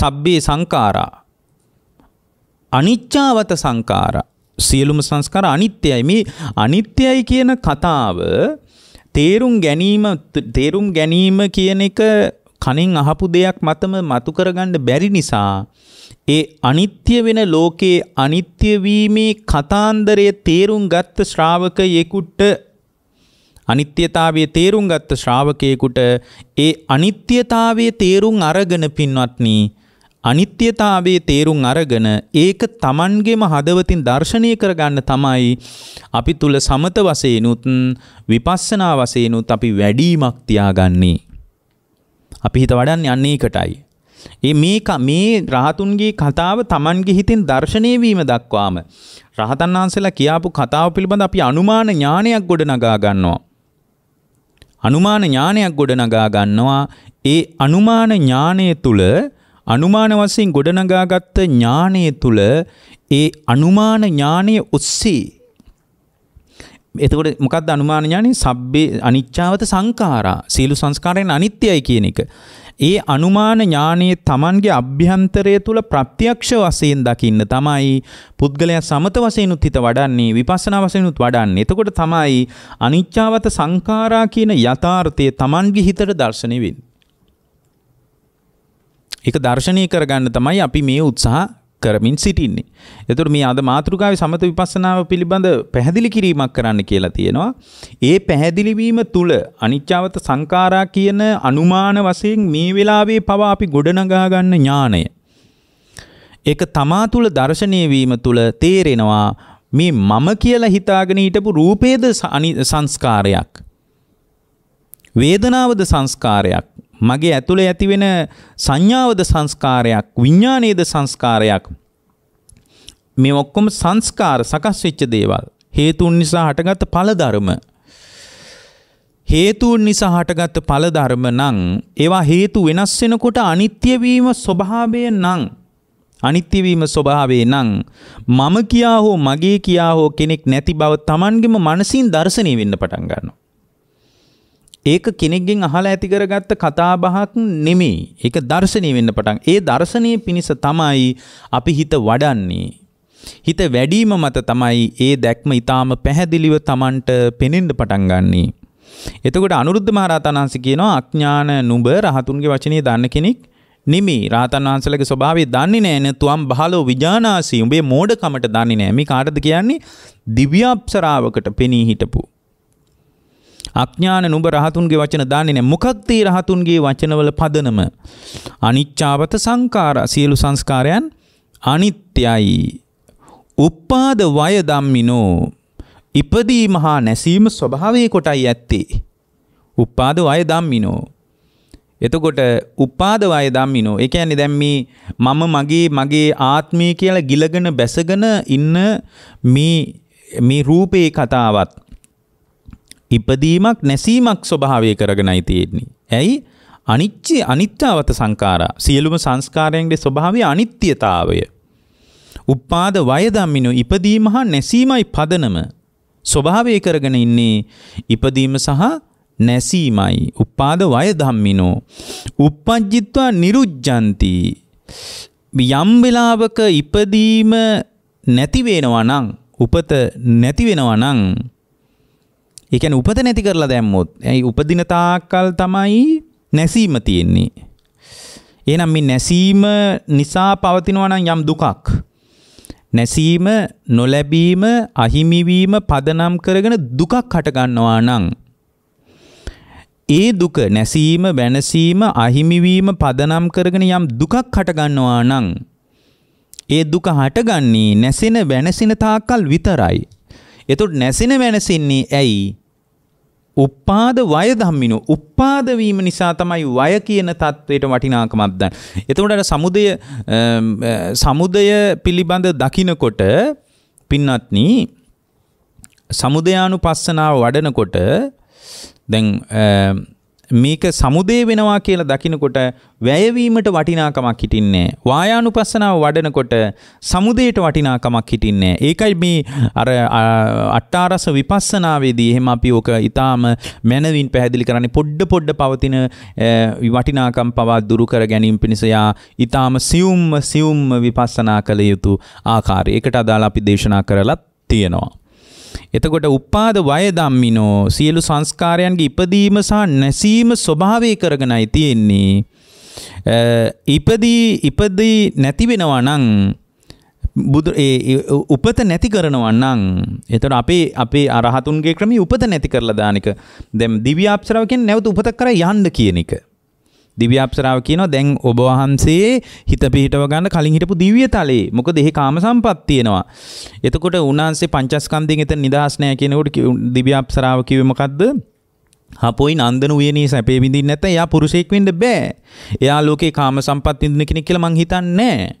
S1: සබ්බේ සංකාරා. අනිච්චාවත සංකාරා. සියලුම සංස්කාර අනිත්‍යයි. මේ අනිත්‍යයි කියන කතාව තේරුම් ගැනීම තේරුම් ගැනීම කියන එක කනින් අහපු දෙයක් මතම මතු කරගන්න බැරි නිසා ඒ අනිත්‍ය වෙන ලෝකයේ අනිත්‍ය වීමේ කතාන්දරය තේරුම් ගත්ත ශ්‍රාවකයෙකුට අනිත්‍යතාවයේ තේරුම් ගත්ත ශ්‍රාවකයෙකුට ඒ අනිත්‍යතාවයේ තේරුම් අරගෙන පින්වත්නි අනිත්‍යතාවයේ තේරුම් අරගෙන ඒක Tamanගේම හදවතින් දර්ශනීය කරගන්න තමයි අපි තුල සමත වශයෙන්ුත් විපස්සනා වශයෙන්ුත් අපි වැඩිමක් තියාගන්නේ. අපි හිත වඩන්නේ අන්න ඒකටයි. ඒ මේක මේ රහතුන්ගේ කතාව Tamanගේ හිතෙන් දර්ශනය වීම දක්වාම රහතන් වහන්සේලා කියාපු කතාව පිළිබඳ අපි අනුමාන ඥානයක් ගොඩනගා ගන්නවා. අනුමාන ඥානයක් ගොඩනගා ගන්නවා. ඒ අනුමාන ඥානය තුල අනුමාන වශයෙන් ගොඩනගාගත්ත ඥානය තුල ඒ අනුමාන ඥානය ඔස්සේ එතකොට මොකක්ද අනුමාන ඥානේ? සබ්බේ අනිච්චාවත සංඛාරා. සීල සංස්කාරයෙන් අනිත්‍යයි කියන එක. ඒ අනුමාන ඥානයේ Tamanගේ අභ්‍යන්තරය තුල ප්‍රත්‍යක්ෂ වශයෙන් දකින්න තමයි පුද්ගලයා සමත වශයෙන්ුත් හිත වඩන්නේ විපස්සනා වශයෙන්ුත් වඩන්නේ. එතකොට තමයි අනිච්චාවත සංඛාරා කියන යථාර්ථය Tamanගේ හිතට දැర్శණය වෙන්නේ. එක දර්ශනය කරගන්න තමයි අපි මේ උත්සාහ කරමින් සිටින්නේ. එතුට මේ අද මාතෘකාව සමත විපස්සනාව පිළිබඳ පැහැදිලි කිරීමක් කරන්න කියලා තියෙනවා. ඒ පැහැදිලිවීම තුළ අනිච්චාවත සංකාරා කියන අනුමාන වසයෙන් මේ වෙලාවේ පවා අපි ගොඩනගාගන්න ඥානය. ඒක තමා තුළ දර්ශනයවීම තුළ තේරෙනවා මේ මම කියලා හිතාගෙන හිටපු රූපේද සංස්කාරයක්. වේදනාවද සංස්කාරයක් මගේ ඇතුළේ ඇතිවෙන සංඥාවද සංස්කාරයක් විඤ්ඥානයේද සංස්කාරයක් මේ ඔක්කොම සංස්කාර සකස් වෙච්ච දේවල් හේතුන් නිසා හටගත්ත පලධර්ම හේතුන් නිසා හටගත්ත පලධර්ම නං ඒවා හේතු වෙනස් වෙනකොට අනිත්‍යවීම ස්වභාවය නං අනිත්‍යවීම ස්වභාවේ නං මම කියා හෝ මගේ කියා හෝ කෙනෙක් නැති බව තමන්ගෙම මනසින් දර්ශනය වෙන්න පටන් ගන්නවා ඒක කෙනෙක්ගෙන් අහලා ඇති කරගත්ත කතා බහක් නෙමෙයි. ඒක දර්ශනීය වෙන්න පටන්. ඒ දර්ශනීය පිණිස තමයි අපි හිත වඩන්නේ. හිත වැඩිම මත තමයි ඒ දැක්ම ඊටාම පැහැදිලිව Tamanට පෙනෙන්න පටන් ගන්නේ. එතකොට අනුරුද්ධ මහරහතන් වහන්සේ කියනවා අඥාන නුඹ රහතුන්ගේ වචනේ දන්න කෙනෙක් නෙමෙයි. රහතන් වහන්සේලගේ ස්වභාවය දන්නේ නැහැ නතුම් බහලෝ විජානාසී. උඹේ මෝඩකමට දන්නේ නැහැ. මේ කාටද කියන්නේ? දිව්‍ය අප්සරාවකට පෙනී හිටපු අඥාන නුඹ රහතුන්ගේ වචන දාන්නේ නැහැ. මොකක්ද මේ රහතුන්ගේ වචනවල පදනම? අනිච්චාවත සංඛාර සියලු සංස්කාරයන් අනිත්‍යයි. උපාද වය ධම්මිනෝ. ඉපදීම හා නැසීම ස්වභාවයේ කොටයි ඇත්තේ. උපාද වය ධම්මිනෝ. එතකොට උපාද වය ධම්මිනෝ. ඒ කියන්නේ දැන් මේ මම මගේ මගේ ආත්මය කියලා ගිලගෙන බැසගෙන ඉන්න මේ මේ රූපේ කතාවත් ඉපදීමක් නැසීමක් ස්වභාවය කරගෙනයි තියෙන්නේ. ඇයි? අනිච්චි අනිත්‍යවත සංඛාරා. සියලුම සංස්කාරයන්ගේ ස්වභාවය අනිත්‍යතාවය. උපාද වය ධම්මිනු ඉපදීම හා නැසීමයි පදනම. ස්වභාවය කරගෙන ඉන්නේ ඉපදීම සහ නැසීමයි. උපාද වය ධම්මිනෝ. uppajjitva nirujjanti. යම් වෙලාවක ඉපදීම නැති වෙනවා නම් උපත නැති වෙනවා නම් ඒකැන උපත නැති කරලා දැම්මොත් ඇයි උපදිනතාකල් තමයි නැසීම තියෙන්නේ. ඒනම් මේ නැසීම නිසා පවතිනවනම් යම් දුකක්. නැසීම නොලැබීම අහිමිවීම පදනම් කරගෙන දුකක් හටගන්නවා නං. ඒ දුක නැසීම වැනසීම අහිමිවීම පදනම් කරගෙන යම් දුකක් හටගන්නවා නං. ඒ දුක හටගන්නේ නැසෙන වැනසින තාක්කල් විතරයි. එතුට නැසෙන වැනසින්නේ ඇයි උප්පාද වය ධම්මිනු උප්පාද වීම නිසා තමයි වය කියන தത്വයට වටිනාකමක් දන්. එතකොට අර samudaya samudaya පිළිබඳ දකිනකොට පින්වත්නි samudayaanupassanawa වඩනකොට දැන් මේක සමුදේ වෙනවා කියලා දකිනකොට වැයවීමට වටිනාකමක් හිටින්නේ වායානුපස්සනාව වඩනකොට සමුදේට වටිනාකමක් හිටින්නේ ඒකයි මේ අර අට්ටාරස විපස්සනාවේදී එහෙම අපි ඕක ඊටාම මනවින් පැහැදිලි කරන්නේ පොඩ පොඩ පවතින වටිනාකම් පවා දුරු කර ගැනීම පිණිස යා ඊටාම සියුම්ම සියුම්ම විපස්සනා කළ යුතු ආකාරය ඒකට අදාළ අපි දේශනා කරලත් තියෙනවා එතකොට උපාද වය ධම්මිනෝ සියලු සංස්කාරයන්ගේ ඉපදීම සහ නැසීම ස්වභාවය කරගෙනයි තියෙන්නේ. ඉපදී ඉපදී නැති වෙනවා නම් බුදු ඒ උපත නැති කරනවා නම් එතකොට අපේ අපේ අරහතුන්ගේ ක්‍රමී උපත නැති කරලා දාන එක. දැන් දිව්‍ය අප්සරාව කියන්නේ නැවත උපත කරා යන්න කියන එක. දිව්‍යාප්සරාව කියනවා දැන් ඔබ වහන්සේ හිත පිහිටව ගන්න කලින් හිටපු දිව්‍ය තලයේ. මොකද එහි කාම සම්පත් තියෙනවා. එතකොට උන්වහන්සේ පංචස්කන්ධයෙන් එතන නිදහස් නැහැ කියනකොට දිව්‍යාප්සරාව කිව්වේ මොකද්ද? හපොයි නන්දන උයනේ සැපේ විඳින්න නැත්නම් එයා පුරුෂයෙක් වෙන්න බෑ. එයා ලෝකේ කාම සම්පත් විඳින කෙනෙක් කියලා මං හිතන්නේ නැහැ.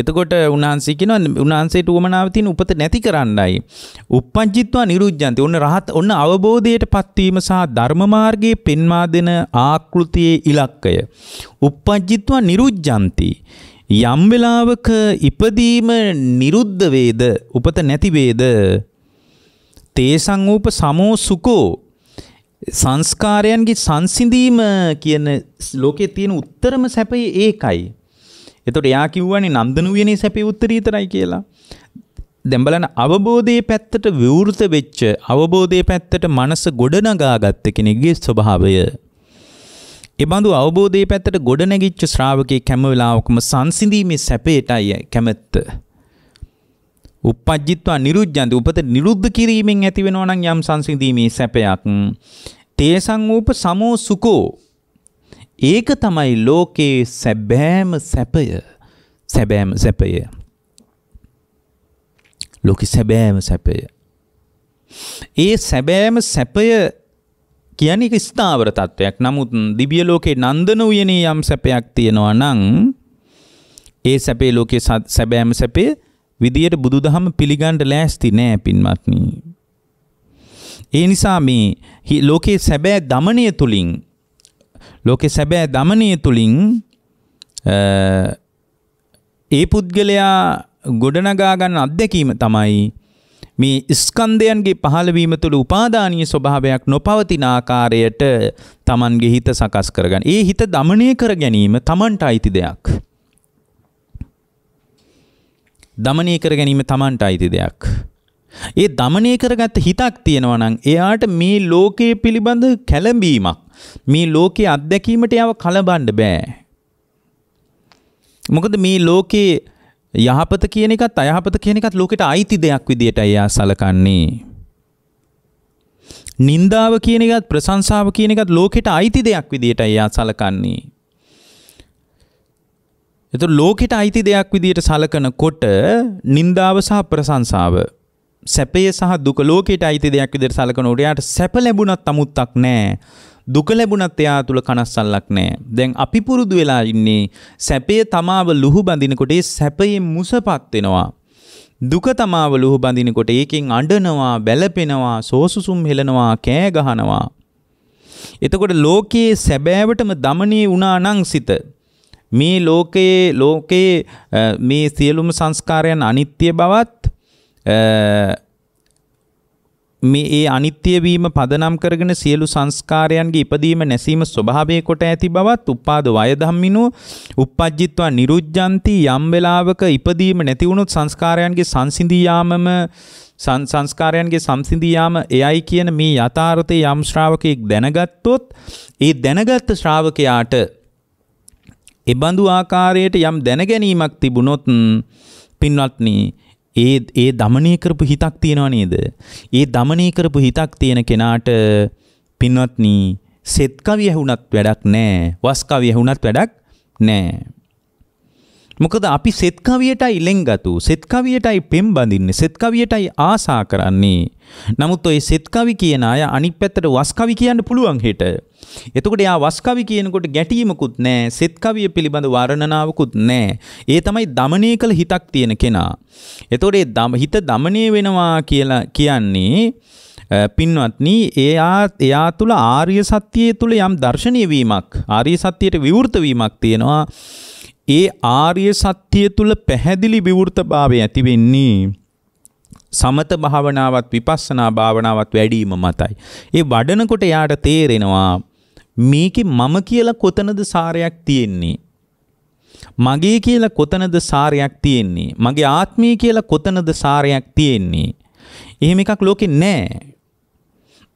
S1: එතකොට උන්හන්සේ කියන උන්හන්සේට උවමනාව තියෙන උපත නැති කරන්නයි. uppajjitwa niruddhanti. ඔන්න රහත් ඔන්න අවබෝධයට පත්වීම සහ ධර්ම මාර්ගයේ පෙන්වා දෙන ආකෘතියේ ඉලක්කය. uppajjitwa niruddhanti. යම් වෙලාවක ඉපදීම නිරුද්ධ වේද උපත නැති වේද තේසං ූප සමෝ සුකෝ සංස්කාරයන්ගේ සංසිඳීම කියන ලෝකයේ තියෙන උත්තරම සැපේ ඒකයි එතොට එයා කිව්වන්නේ නන්දනුවනේ සැපේ උත්තරීතරයි කියලා. දැම්බලන අවබෝධය පැත්තට විවෘත වෙච්ච අවබෝධය පැත්තට මනස ගොඩනගා ගත්ත කෙනෙක්ගේ ස්වභාවය. එබඳු අවබෝධය පැත්තට ගොඩනැගිච්ච ශ්‍රාවකයේ කැම වෙලාවකම සංසිඳීමේ සැපේටයි කැමැත්ත. උපජ්ජිත්වා නිරුද්ධන්ති උපත නිරුද්ධ කිරීමෙන් ඇතිවෙනවා නම් යම් සංසිඳීමේ සැපයක්. තේසං ූප සමෝ සුකෝ ඒක තමයි ලෝකයේ සැබෑම සැපය සැබෑම සැපය. ලොකි සැබෑම සැපය. ඒ සැබෑම සැපය කියන එක ස්ථාවර තත්ත්වයක් නමුත් දිබිය ලෝකේ නන්දන වයනේ යම් සැපයක් තියෙනවා නං ඒ සැපේ ලෝකෙ සැබෑම සැපේ විදියට බුදු දහම පිළිගණ්ඩ ලෑස්ති නෑ පින්මත්නී. ඒ නිසා මේ ලෝකයේ සැබෑ දමනය තුළින් ලෝකෙ සැබෑ දමනය තුළින් ඒ පුද්ගලයා ගොඩනගාගන්න අත්දැකීම තමයි මේ ස්කන්ධයන්ගේ පහළවීම තුළ උපාදානීය ස්වභාවයක් නොපවතින ආකාරයට Tamange හිත සකස් කරගන්න. ඒ හිත দমনය කර ගැනීම Tamanට අයිති දෙයක්. দমনය කර ගැනීම Tamanට අයිති දෙයක්. ඒ দমনය කරගත්ත හිතක් තියෙනවා නම් එයාට මේ ලෝකයේ පිළිබඳ කැළඹීමක් මේ ලෝකයේ අත්දැකීමට යව කලබන්න බෑ. මොකද මේ ලෝකයේ යහපත කියන එකත් අයහපත කියන එකත් ලෝකෙට අයිති දෙයක් විදියට එයා සලකන්නේ. නින්දාව කියන එකත් ප්‍රශංසාව කියන එකත් ලෝකෙට අයිති දෙයක් විදියට එයා සලකන්නේ. එතකොට ලෝකෙට අයිති දෙයක් විදියට සලකනකොට නින්දාව සහ ප්‍රශංසාව සැපය සහ දුක ලෝකෙට අයිති දෙයක් විදියට සලකනකොට එයාට සැප ලැබුණත් 아무ත්තක් නැහැ. දුක ලැබුණත් එයා තුළ කනස්සල්ලක් නෑ. දැන් අපි පුරුදු වෙලා ඉන්නේ සැපය තමාව ලුහු බඳිනකොට ඒ සැපයෙන් මුසපත් වෙනවා. දුක තමාව ලුහු බඳිනකොට ඒකෙන් අඬනවා, බැලපෙනවා, සෝසුසුම් හෙලනවා, කෑ ගහනවා. එතකොට ලෝකයේ සැබෑවටම দমনී වුණා නම් සිත මේ ලෝකයේ ලෝකයේ මේ සියලුම සංස්කාරයන් අනිත්‍ය බවත් මේ ඒ අනිත්‍ය වීම පදනම් කරගෙන සියලු සංස්කාරයන්ගේ ඉපදීම නැසීම ස්වභාවය කොට ඇති බවත් උපාද වය ධම්මිනෝ uppajjitwa niruddhanti යම් වෙලාවක ඉපදීම නැති වුණොත් සංස්කාරයන්ගේ සංසිඳී යාමම සංස්කාරයන්ගේ සම්සිඳියාම එයයි කියන මේ යථාර්ථය යම් ශ්‍රාවකයෙක් දැනගත්තොත් ඒ දැනගත් ශ්‍රාවකයාට එබඳු ආකාරයට යම් දැනගැනීමක් තිබුණොත් පින්වත්නි ඒ ඒ දමනය කරපු හිතක් තියෙනවා නේද. ඒ දමනය කරපු හිතක් තියෙන කෙනාට පින්වත්නී සෙත්කවි ඇහුණත් වැඩක් නෑ වස්කවි ඇහුණත් වැඩක් නෑ. මොකද අපි සෙත්කවියටයි ඉලෙන්ගතු සෙත්කවියටයි පෙම් බඳින්නේ සෙත්කවියටයි ආසා කරන්නේ. නමුත් ඔය සෙත්කවි කියන අය අනිත් පැත්තට වස්කවි කියන්න පුළුවන් හෙට. එතකොට යා වස්කවි කියනකොට ගැටීමකුත් නෑ සෙත්කවිය පිළිබඳ වර්ණනාවකුත් නෑ. ඒ තමයි দমনය කළ හිතක් තියෙන කෙනා. එතකොට ඒ හිත দমনය වෙනවා කියලා කියන්නේ පින්වත්නි එයා එයා තුළ ආර්ය සත්‍යයේ තුළ යම් දර්ශනීය වීමක් ආර්ය සත්‍යයට විවෘත වීමක් තියෙනවා ඒ ආර්ය සත්‍යය තුළ පැහැදිලි විවෘතභාවය ඇති වෙන්නේ සමත භාවනාවත් විපස්සනා භාවනාවත් වැඩිම මතයි. ඒ වඩනකොට යාට තේරෙනවා මේකේ මම කියලා කොතනද සාරයක් තියෙන්නේ? මගේ කියලා කොතනද සාරයක් තියෙන්නේ? මගේ ආත්මය කියලා කොතනද සාරයක් තියෙන්නේ? එහෙම එකක් ලෝකේ නැහැ.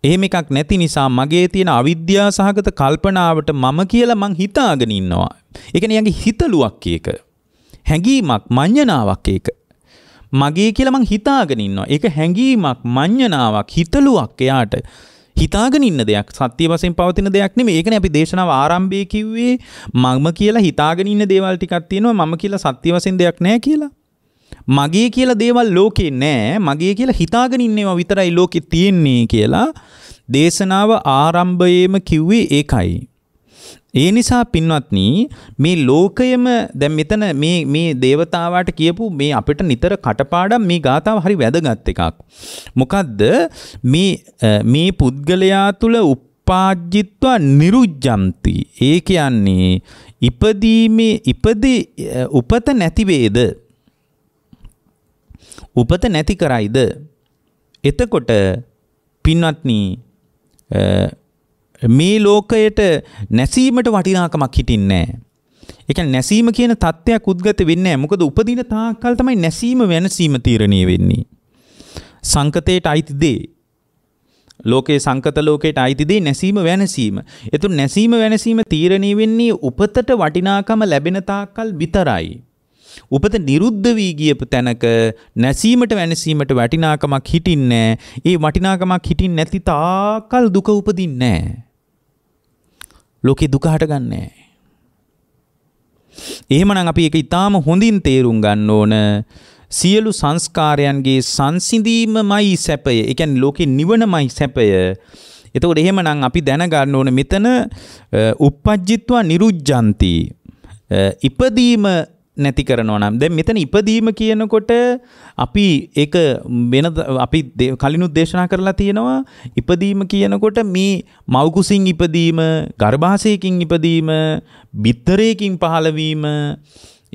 S1: එහෙම එකක් නැති නිසා මගේ තියෙන අවිද්‍යා සහගත කල්පනාවට මම කියලා මං හිතාගෙන ඉන්නවා. ඒ කියන්නේ යගේ හිතලුවක් කියක. හැඟීමක් මඤ්ඤණාවක් ඒක. මගේ කියලා මං හිතාගෙන ඉන්නවා. ඒක හැඟීමක් මඤ්ඤණාවක් හිතලුවක් එයාට. හිතාගෙන ඉන්න දෙයක් සත්‍ය වශයෙන් පවතින දෙයක් නෙමෙයි. ඒකනේ අපි දේශනාව ආරම්භයේ කිව්වේ මම කියලා හිතාගෙන ඉන්න දේවල් ටිකක් තියෙනවා. මම කියලා සත්‍ය වශයෙන් දෙයක් නැහැ කියලා. මගේ කියලා දේවල් ලෝකේ නෑ මගේ කියලා හිතාගෙන ඉන්නවා විතරයි ලෝකේ තියෙන්නේ කියලා දේශනාව ආරම්භයේම කිව්වේ ඒකයි. ඒ නිසා පින්වත්නි මේ ලෝකයම දැන් මෙතන මේ මේ దేవතාවාට කියපු මේ අපිට නිතර කටපාඩම් මේ ගාතාව හරි වැදගත් එකක්. මොකද්ද මේ මේ පුද්ගලයා තුල උපාජ්ජිත්වා නිරුජ්ජಂತಿ ඒ කියන්නේ ඉපදීමේ ඉපදී උපත නැති වේද උපත නැති කරයිද එතකොට පින්වත්නි මේ ලෝකයට නැසීමට වටිනාකමක් හිටින්නේ නැහැ. ඒ කියන්නේ නැසීම කියන தත්ත්වයක් උද්ගත වෙන්නේ නැහැ. මොකද උපදින තාක්කල් තමයි නැසීම වෙනසීම තීරණය වෙන්නේ. සංකතයට අයිති දේ. ලෝකේ සංකත ලෝකයට අයිති දේ නැසීම වෙනසීම. ඒතුන් නැසීම වෙනසීම තීරණය වෙන්නේ උපතට වටිනාකම ලැබෙන තාක්කල් විතරයි. උපත නිරුද්ධ වී ගියපු තැනක නැසීමට වෙනසීමට වටිනාකමක් හිටින්නේ ඒ වටිනාකමක් හිටින් නැති තාකල් දුක උපදින්නේ ලෝකේ දුක හටගන්නේ එහෙමනම් අපි ඒක ඊටාම හොඳින් තේරුම් ගන්න ඕන සියලු සංස්කාරයන්ගේ සංසිඳීමමයි සැපය. ඒ කියන්නේ ලෝකේ නිවනමයි සැපය. එතකොට එහෙමනම් අපි දැනගන්න ඕන මෙතන uppajjitwa nirujjanti. ඉපදීම නැති කරනවා නම් දැන් මෙතන ඉපදීම කියනකොට අපි ඒක වෙන අපි කලිනුත් දේශනා කරලා තියෙනවා ඉපදීම කියනකොට මේ මව්කුසින් ඉපදීම ගර්භාෂයකින් ඉපදීම බිත්තරයකින් පහළවීම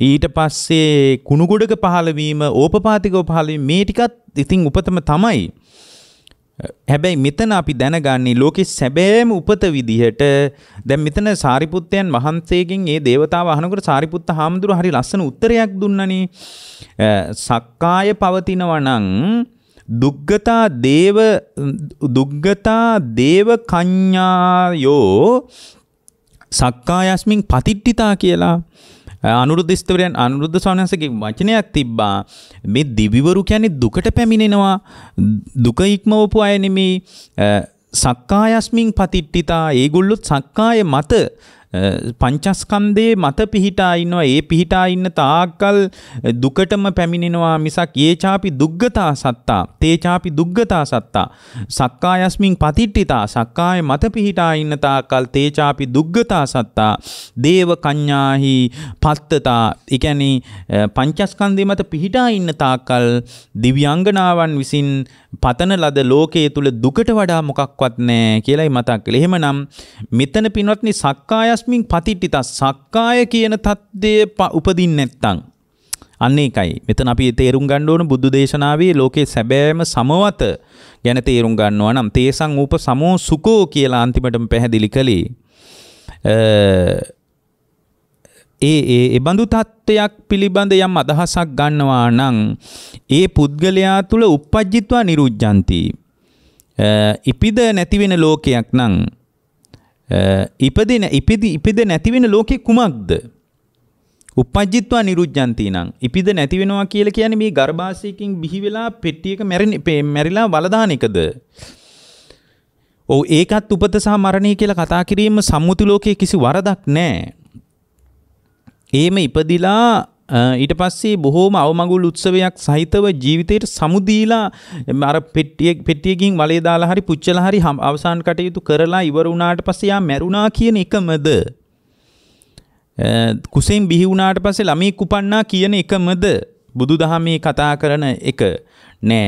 S1: ඊට පස්සේ කුණුගොඩක පහළවීම ඕපපාතිකව පහළවීම මේ ටිකත් ඉතින් උපතම තමයි හැබැයි මෙතන අපි දැනගන්නේ ලෝකෙ සැබෑම උපත විදිහට දැන් මෙතන සාරිපුත්තයන් වහන්සේගෙන් ඒ දේවතාව අහනකොට සාරිපුත්ත හාමුදුරුව හරි ලස්සන උත්තරයක් දුන්නනේ. සක්කාය පවතිනවා නම් දුග්ගතා දේව දුග්ගතා දේව කඤ්ඤායෝ සක්කායස්මින් පතිට්ඨිතා කියලා අනුරුද්ධ ස්තවරයන් අනුරුද්ධ ස්වාමීන්සේගේ වචනයක් තිබ්බා මේ දිවිවරු කියන්නේ දුකට පැමිණෙනවා දුක ඉක්මවපු අය නෙමේ සක්කායස්මින් පතිට්ඨිතා ඒගොල්ලොත් සක්කාය මත පංචස්කන්දේ මත පිහිටා ඉන්නවා ඒ පිහිටා ඉන්න තාක්කල් දුකටම පැමිණෙනවා මිසක් ඒචාපි දුග්ගතා සත්තා තේචාපි දුග්ගතා සත්තා සක්කායස්මින් පතිට්ඨිතා සක්කාය මත පිහිටා ඉන්න තාක්කල් තේචාපි දුග්ගතා සත්තා දේව කඤ්ඤාහි පත්තතා ඒ කියන්නේ පංචස්කන්දේ මත පිහිටා ඉන්න තාක්කල් දිව්‍යාංගනාවන් විසින් පතන ලද ලෝකයේ තුළ දුකට වඩා මොකක්වත් නෑ කියලයි මතක් කළේ. එහෙමනම් මෙතන පින්වත්නි සක්කායස්මින් පතිට්ඨිත සක්කාය කියන தත්ත්වය උපදින්නේ නැත්තම් අන්න එකයි මෙතන අපි තේරුම් ගන්න ඕන බුදු දේශනාවේ ලෝකේ සැබෑම සමවත ගැන තේරුම් ගන්නවා නම් තේසං ූප සමෝ සුකෝ කියලා අන්තිමටම පැහැදිලි කළේ ඒ ඒ එබඳු තත්ත්වයක් පිළිබඳ යම් අදහසක් ගන්නවා නම් ඒ පුද්ගලයා තුළ uppajjitwa nirujjanti ඉපිද නැති වෙන ලෝකයක් නම් ඉපදෙන ඉපිද ඉපිද නැති වෙන ලෝකෙ කුමක්ද uppajjitwa nirujanti නම් ඉපිද නැති වෙනවා කියලා කියන්නේ මේ ගර්භාෂයකින් බිහි වෙලා පෙට්ටියක මැරිලා වලදාන එකද? ඔව් ඒකත් උපත සහ මරණය කියලා කතා කිරීම සම්මුති ලෝකයේ කිසි වරදක් නැහැ. ඒම ඉපදිලා ඊට පස්සේ බොහෝම අවමගුල් උත්සවයක් සහිතව ජීවිතයට සමුදීලා අර පෙට්ටියක් පෙට්ටියකින් වලේ දාලා හරි පුච්චලා හරි අවසාන කටයුතු කරලා ඉවර වුණාට පස්සේ යා මැරුණා කියන එකමද කුසෙන් බිහි වුණාට පස්සේ ළමයි කුපන්නා කියන එකමද බුදුදහමේ කතා කරන එක නෑ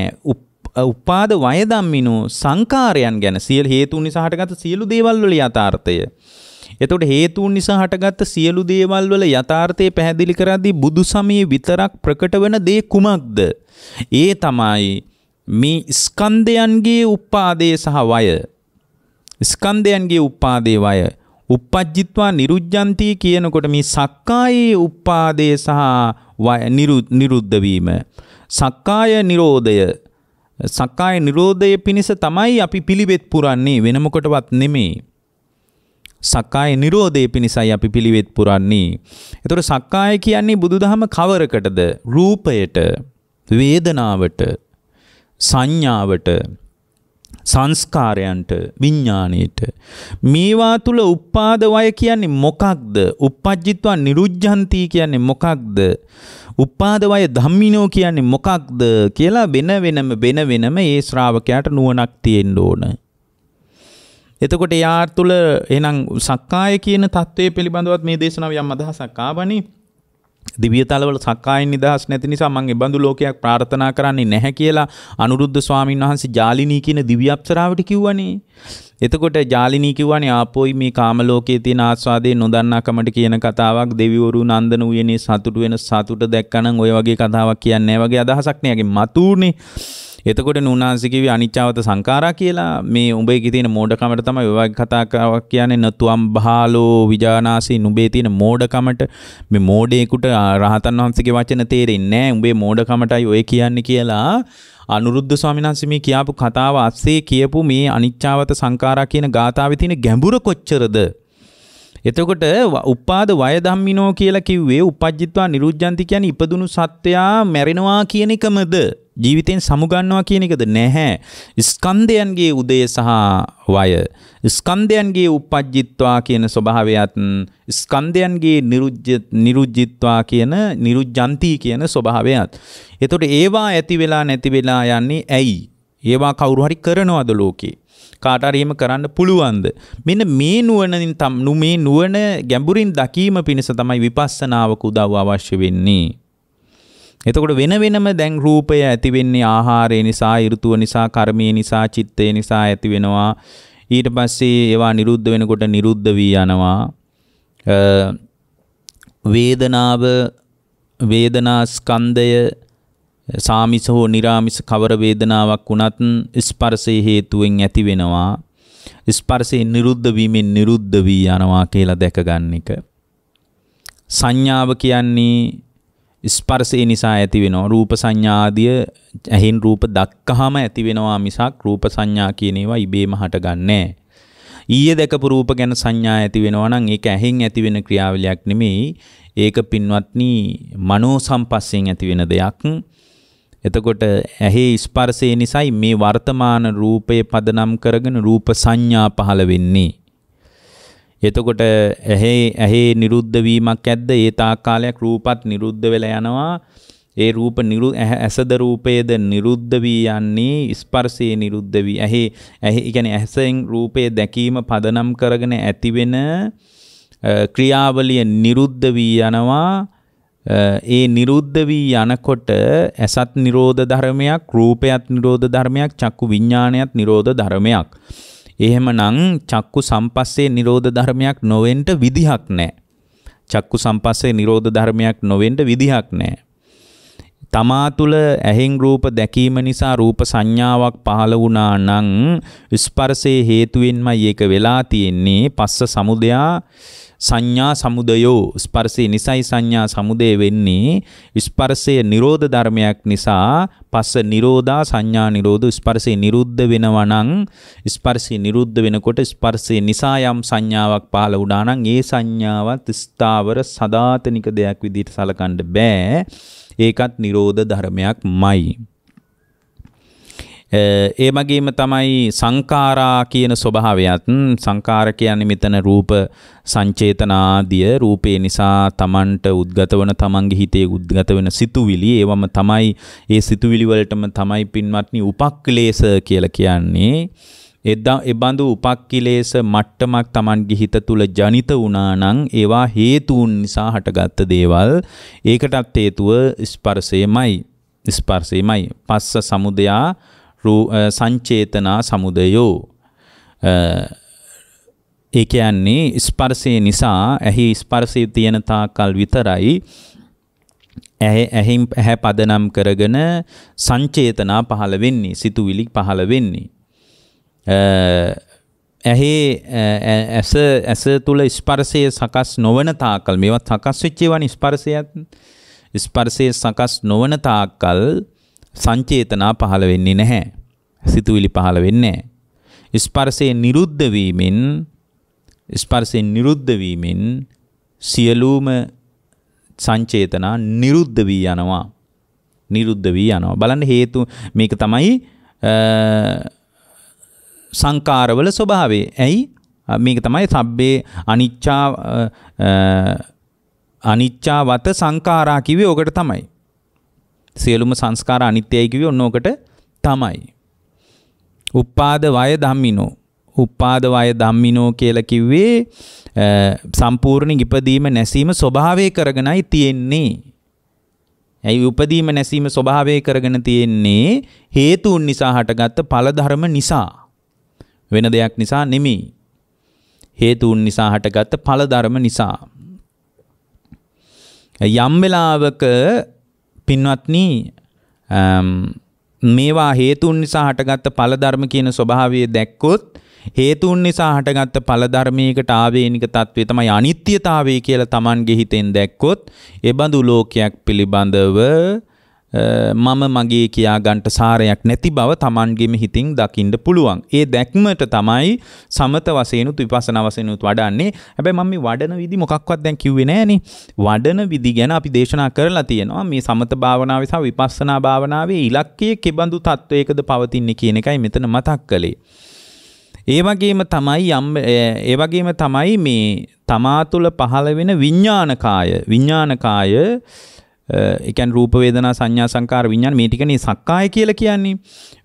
S1: උපාද වයදම්මිනු සංකාරයන් ගැන සියලු හේතුන් නිසා හටගත් සියලු දේවල් වල යථාර්ථය එතකොට හේතුන් නිසා හටගත්ත සියලු දේවල් වල යථාර්ථය පැහැදිලි කරද්දී බුදු සමයේ විතරක් ප්‍රකට වෙන දේ කුමක්ද? ඒ තමයි මේ ස්කන්ධයන්ගේ උපාදේ සහ වය ස්කන්ධයන්ගේ උපාදේ වය උපජ්ජිත්වා නිරුජ්ජන්ති කියනකොට මේ සක්කායේ උපාදේ සහ නිරුද්ධ වීම සක්කාය නිරෝධය සක්කාය නිරෝධය පිණිස තමයි අපි පිළිවෙත් පුරන්නේ වෙන මොකටවත් නෙමෙයි සක්කාය නිරෝධය පිණිසයි අපි පිළිවෙත් පුරන්නේ. එතකොට සක්කාය කියන්නේ බුදුදහම කවරකටද? රූපයට, වේදනාවට, සංඥාවට, සංස්කාරයන්ට, විඥාණයට. මේවා තුල උපාද වය කියන්නේ මොකක්ද? uppajjitwa niruddhanti කියන්නේ මොකක්ද? උපාද වය ධම්මිනෝ කියන්නේ මොකක්ද කියලා වෙන වෙනම වෙන වෙනම ඒ ශ්‍රාවකයාට නුවණක් තියෙන්න ඕනේ. එතකොට යාර් තුළ එනම් සක්කාය කියන තත්ත්වය පිළිබඳවත් මේ දේශනාව යම් අදහසක් ආවනේ දිවිය තලවල සක්කායින් නිදහස් නැති නිසා මං ඒ බඳු ලෝකයක් ප්‍රාර්ථනා කරන්නේ නැහැ කියලා අනුරුද්ධ ස්වාමීන් වහන්සේ ජාලිනී කියන දිව්‍ය අප්සරාවට කිව්වනේ. එතකොට ජාලිනී කිව්වනේ ආපෝයි මේ කාම ලෝකයේ තියෙන ආස්වාදේ නොදන්නාකමට කියන කතාවක් දෙවිවරු නන්දන උයනේ සතුට වෙන සතුට දැක්කනම් ওই වගේ කතාවක් කියන්නේ නැහැ වගේ අදහසක් නේ. මතුනේ එතකොට නුනාසිකවි අනිච්චාවත සංකාරා කියලා මේ උඹේ තියෙන මෝඩකමට තමයි ඔය කතාවක් කියන්නේ නතුම් බහාලෝ විජානාසී නුඹේ තියෙන මෝඩකමට මේ මෝඩේකට රහතන් වහන්සේගේ වචන තේරෙන්නේ නැහැ උඹේ මෝඩකමටයි ඔය කියන්නේ කියලා අනුරුද්ධ ස්වාමීන් වහන්සේ මේ කියාපු කතාව අස්සේ කියපු මේ අනිච්චාවත සංකාරා කියන ගාථාවේ තියෙන ගැඹුර කොච්චරද එතකොට උපාද වයදම්මිනෝ කියලා කිව්වේ උපජ්ජිත්වා නිරුද්ධන්ති කියන්නේ ඉපදුණු සත්වයා මැරෙනවා කියන එකමද ජීවිතයෙන් සමුගන්නවා කියන එකද නැහැ. ස්කන්ධයන්ගේ උදය සහ වය. ස්කන්ධයන්ගේ උපජ්ජිත්වා කියන ස්වභාවයත් ස්කන්ධයන්ගේ නිරුජ්ජිත්වා කියන නිරුජ්ජන්ති කියන ස්වභාවයත්. එතකොට ඒවා ඇති වෙලා නැති වෙලා යන්නේ ඇයි? ඒවා කවුරු හරි කරනවද ලෝකේ? කාටරීම කරන්න පුළුවන්ද. මෙන්න මේ නුවනින් තම් නු මේ නුවන ගැඹුරින් දකීම පිණිස තමයි විපස්සනාවක උදව් අවශ්‍ය වෙන්නේ. එතකොට වෙන වෙනම දැන් රූපය ඇතිවෙන්නේ ආහාරය නිසා, ඍතුව නිසා, කර්මය නිසා, චිත්තය නිසා ඇති වෙනවා. ඊට පස්සේ ඒවා නිරුද්ධ වෙනකොට නිරුද්ධ වී යනවා. වේදනාව වේදනා ස්කන්ධය සාමිස හෝ නිරාමිස කවර වේදනාවක් වුණත් ස්පර්ශයේ හේතුවෙන් ඇති වෙනවා ස්පර්ශයේ නිරුද්ධ වීමෙන් නිරුද්ධ වී යනවා කියලා දැක ගන්න එක සංඥාව කියන්නේ ස්පර්ශය නිසා ඇති වෙනවා රූප සංඥා ආදිය ඇහෙන් රූප දක්කහම ඇති වෙනවා මිසක් රූප සංඥා කියන ඒවා ඉබේම හටගන්නේ ඊයේ දැකපු රූප ගැන සංඥා ඇති වෙනවා නම් ඒක ඇහෙන් ඇති වෙන ක්‍රියාවලියක් නෙමෙයි ඒක පින්වත්නි මනෝ සම්පස්යෙන් ඇති වෙන දෙයක් එතකොට ඇහි ස්පර්ශය නිසායි මේ වර්තමාන රූපය පදනම් කරගෙන රූප සංඥා පහළ වෙන්නේ. එතකොට ඇහි ඇහි නිරුද්ධ වීමක් ඇද්ද ඒ තාකාලයක් රූපත් නිරුද්ධ වෙලා යනවා. ඒ රූප නිරු ඇසද රූපයේද නිරුද්ධ වී යන්නේ ස්පර්ශයේ නිරුද්ධ වී ඇහි ඇහි කියන්නේ ඇසෙන් රූපය දැකීම පදනම් කරගෙන ඇතිවෙන ක්‍රියාවලිය නිරුද්ධ වී යනවා ඒ නිරුද්ධ වී යනකොට ඇසත් නිරෝධ ධර්මයක් රූපයත් නිරෝධ ධර්මයක් චක්කු විඤ්ඥානයත් නිරෝධ ධර්මයක්. එහෙමනං චක්කු සම්පස්සේ නිරෝධ ධර්මයක් නොවෙන්ට විදිහක් නෑ. චක්කු සම්පස්සේ නිරෝධ ධර්මයක් නොවෙන්ට විදිහක් නෑ. තමා තුළ ඇහෙන් රූප දැකීම නිසා රූප සංඥාවක් පහළ වුණා නම් ස්පර්ශයේ හේතුවෙන්මයි ඒක වෙලා තියෙන්නේ පස්ස සමුදයා සංඥා සමුදයෝ ස්පර්ශය නිසයි සංඥා සමුදය වෙන්නේ ස්පර්ශය නිරෝධ ධර්මයක් නිසා පස්ස නිරෝධා සංඥා නිරෝධ ස්පර්ශය නිරුද්ධ වෙනවා නම් ස්පර්ශය නිරුද්ධ වෙනකොට ස්පර්ශය නිසා යම් සංඥාවක් පහළ වුණා නම් ඒ සංඥාවත් ස්ථාවර සදාතනික දෙයක් විදිහට සලකන්න බෑ ඒකත් නිරෝධ ධර්මයක්මයි ඒ වගේම තමයි සංඛාරා කියන ස්වභාවයත් සංඛාර කියන්නේ මෙතන රූප සංචේතනාදිය රූපේ නිසා තමන්ට උද්ගත වන තමන්ගේ හිතේ උද්ගත වෙන සිතුවිලි ඒවම තමයි ඒ සිතුවිලි වලටම තමයි පින්වත්නි උපක්ලේශ කියලා කියන්නේ එදා එබඳු උපක්ඛිලේශ මට්ටමක් Tamange හිත තුල ජනිත වුණා නම් ඒවා හේතුන් නිසා හටගත්ත දේවල් ඒකටත් හේතුව ස්පර්ශයමයි ස්පර්ශයමයි පස්ස සමුදයා සංචේතනා සමුදයෝ ඒ කියන්නේ ස්පර්ශය නිසා ඇහි ස්පර්ශය තියෙන තාකල් විතරයි ඇහි ඇහැ පදනම් කරගෙන සංචේතනා පහළ වෙන්නේ සිතුවිලි පහළ වෙන්නේ ඇහි ඇස ඇස තුල ස්පර්ශය සකස් නොවන තාකල් මේවත් සකස් වෙච්ච ඒවානේ ස්පර්ශයත් ස්පර්ශයේ සකස් නොවන තාකල් සංචේතනා පහළ වෙන්නේ නැහැ. සිතුවිලි පහළ වෙන්නේ ස්පර්ශයේ නිරුද්ධ වීමෙන් ස්පර්ශයෙන් නිරුද්ධ වීමෙන් සියලුම සංචේතනා නිරුද්ධ වී යනවා. නිරුද්ධ වී යනවා. බලන්න හේතු මේක තමයි සංකාරවල ස්වභාවය. ඇයි? මේක තමයි සබ්බේ අනිච්චා අනිච්චා වත සංකාරා කිව්වේ ඔකට තමයි. සියලුම සංස්කාර අනිත්‍යයි කිව්වේ ඔන්න ඔකට තමයි. උපාද වය ධම්මිනෝ උපාද වය ධම්මිනෝ කියලා කිව්වේ සම්පූර්ණ ඉපදීම නැසීම ස්වභාවය කරගෙනයි තියෙන්නේ. ඇයි උපදීම නැසීම ස්වභාවය කරගෙන තියෙන්නේ හේතුන් නිසා හටගත්ත ඵල ධර්ම නිසා. වෙන දෙයක් නිසා නෙමෙයි. හේතුන් නිසා හටගත්ත ඵල ධර්ම නිසා. යම් වෙලාවක පින්වත්නි මේවා හේතුන් නිසා හටගත්ත ඵලධර්ම කියන ස්වභාවය දැක්කොත් හේතුන් නිසා හටගත්ත ඵලධර්මයකට ආවේනික తත්වේ තමයි අනිත්‍යතාවය කියලා Tamange හිතෙන් දැක්කොත් ඒ බඳු ලෝකයක් පිළිබඳව මම මගේ කියා ගන්නට සාරයක් නැති බව Tamanගෙම හිතින් දකින්න පුළුවන්. ඒ දැක්මට තමයි සමත වශයෙන්ුත් විපස්සනා වශයෙන්ුත් වඩන්නේ. හැබැයි මම මේ වඩන විදි මොකක්වත් දැන් කිව්වේ නෑනේ. වඩන විදි ගැන අපි දේශනා කරලා තියෙනවා. මේ සමත භාවනාවේ සහ විපස්සනා භාවනාවේ ඉලක්කය කෙබඳු තත්වයකද පවතින්නේ කියන එකයි මෙතන මතක් කළේ. ඒ වගේම තමයි යම් ඒ වගේම තමයි මේ තමා තුළ පහළ වෙන විඥානකාය විඥානකාය එකන් රූප වේදනා සංඥා සංකාර විඥාන මේ ටිකනේ සක්කාය කියලා කියන්නේ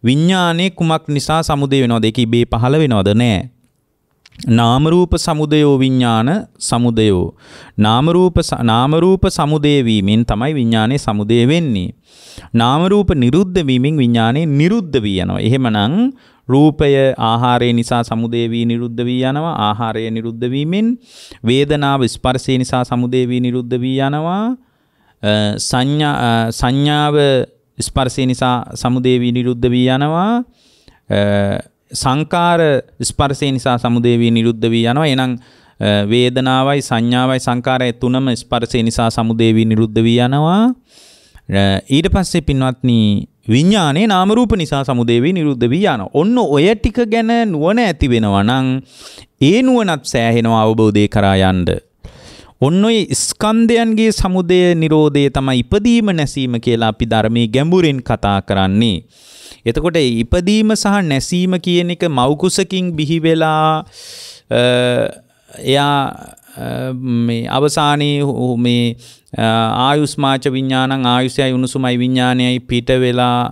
S1: විඥානේ කුමක් නිසා සමුදේ වෙනවද ඒක ඉබේ පහළ වෙනවද නෑ නාම රූප සමුදයෝ විඥාන සමුදයෝ නාම රූප නාම රූප සමුදේ වීමෙන් තමයි විඥානේ සමුදේ වෙන්නේ නාම රූප නිරුද්ධ වීමෙන් විඥානේ නිරුද්ධ වී යනවා එහෙමනම් රූපය ආහාරය නිසා සමුදේ වී නිරුද්ධ වී යනවා ආහාරය නිරුද්ධ වීමෙන් වේදනාව ස්පර්ශය නිසා සමුදේ වී නිරුද්ධ වී යනවා සංඥාව ස්පර්සය නිසා සමුදේවී නිරුද්ධ වී යනවා සංකාර ස්පර්සය නිසා සමුදේවී නිරුද්ධ වී යනවා එනම් වේදනාවයි සංඥාවයි සංකාරය තුනම ස්පර්සය නිසා සමුදේවී නිරුද්ධ වී යනවා ඊට පස්සේ පින්වත්නි විඤ්ඥානයේ නාමරූප නිසා සමුදේවී නිරුද්ධ වී යන. ඔන්න ඔය ටික ගැන නුවන ඇති වෙනවා නං ඒ නුවනත් සෑහෙනවා අවබෝධය කරායන්ඩ. ඔන්න ඔය ස්කන්ධයන්ගේ සමුදය නිරෝධය තමයි ඉපදීම නැසීම කියලා අපි ධර්මයේ ගැඹුරින් කතා කරන්නේ. එතකොට ඉපදීම සහ නැසීම කියන එක මෞකුසකින් බිහි වෙලා එයා මේ අවසානයේ මේ ආයුස්මාච විඥානං ආයුෂයයි උණුසුමයි විඥානයයි පිට වෙලා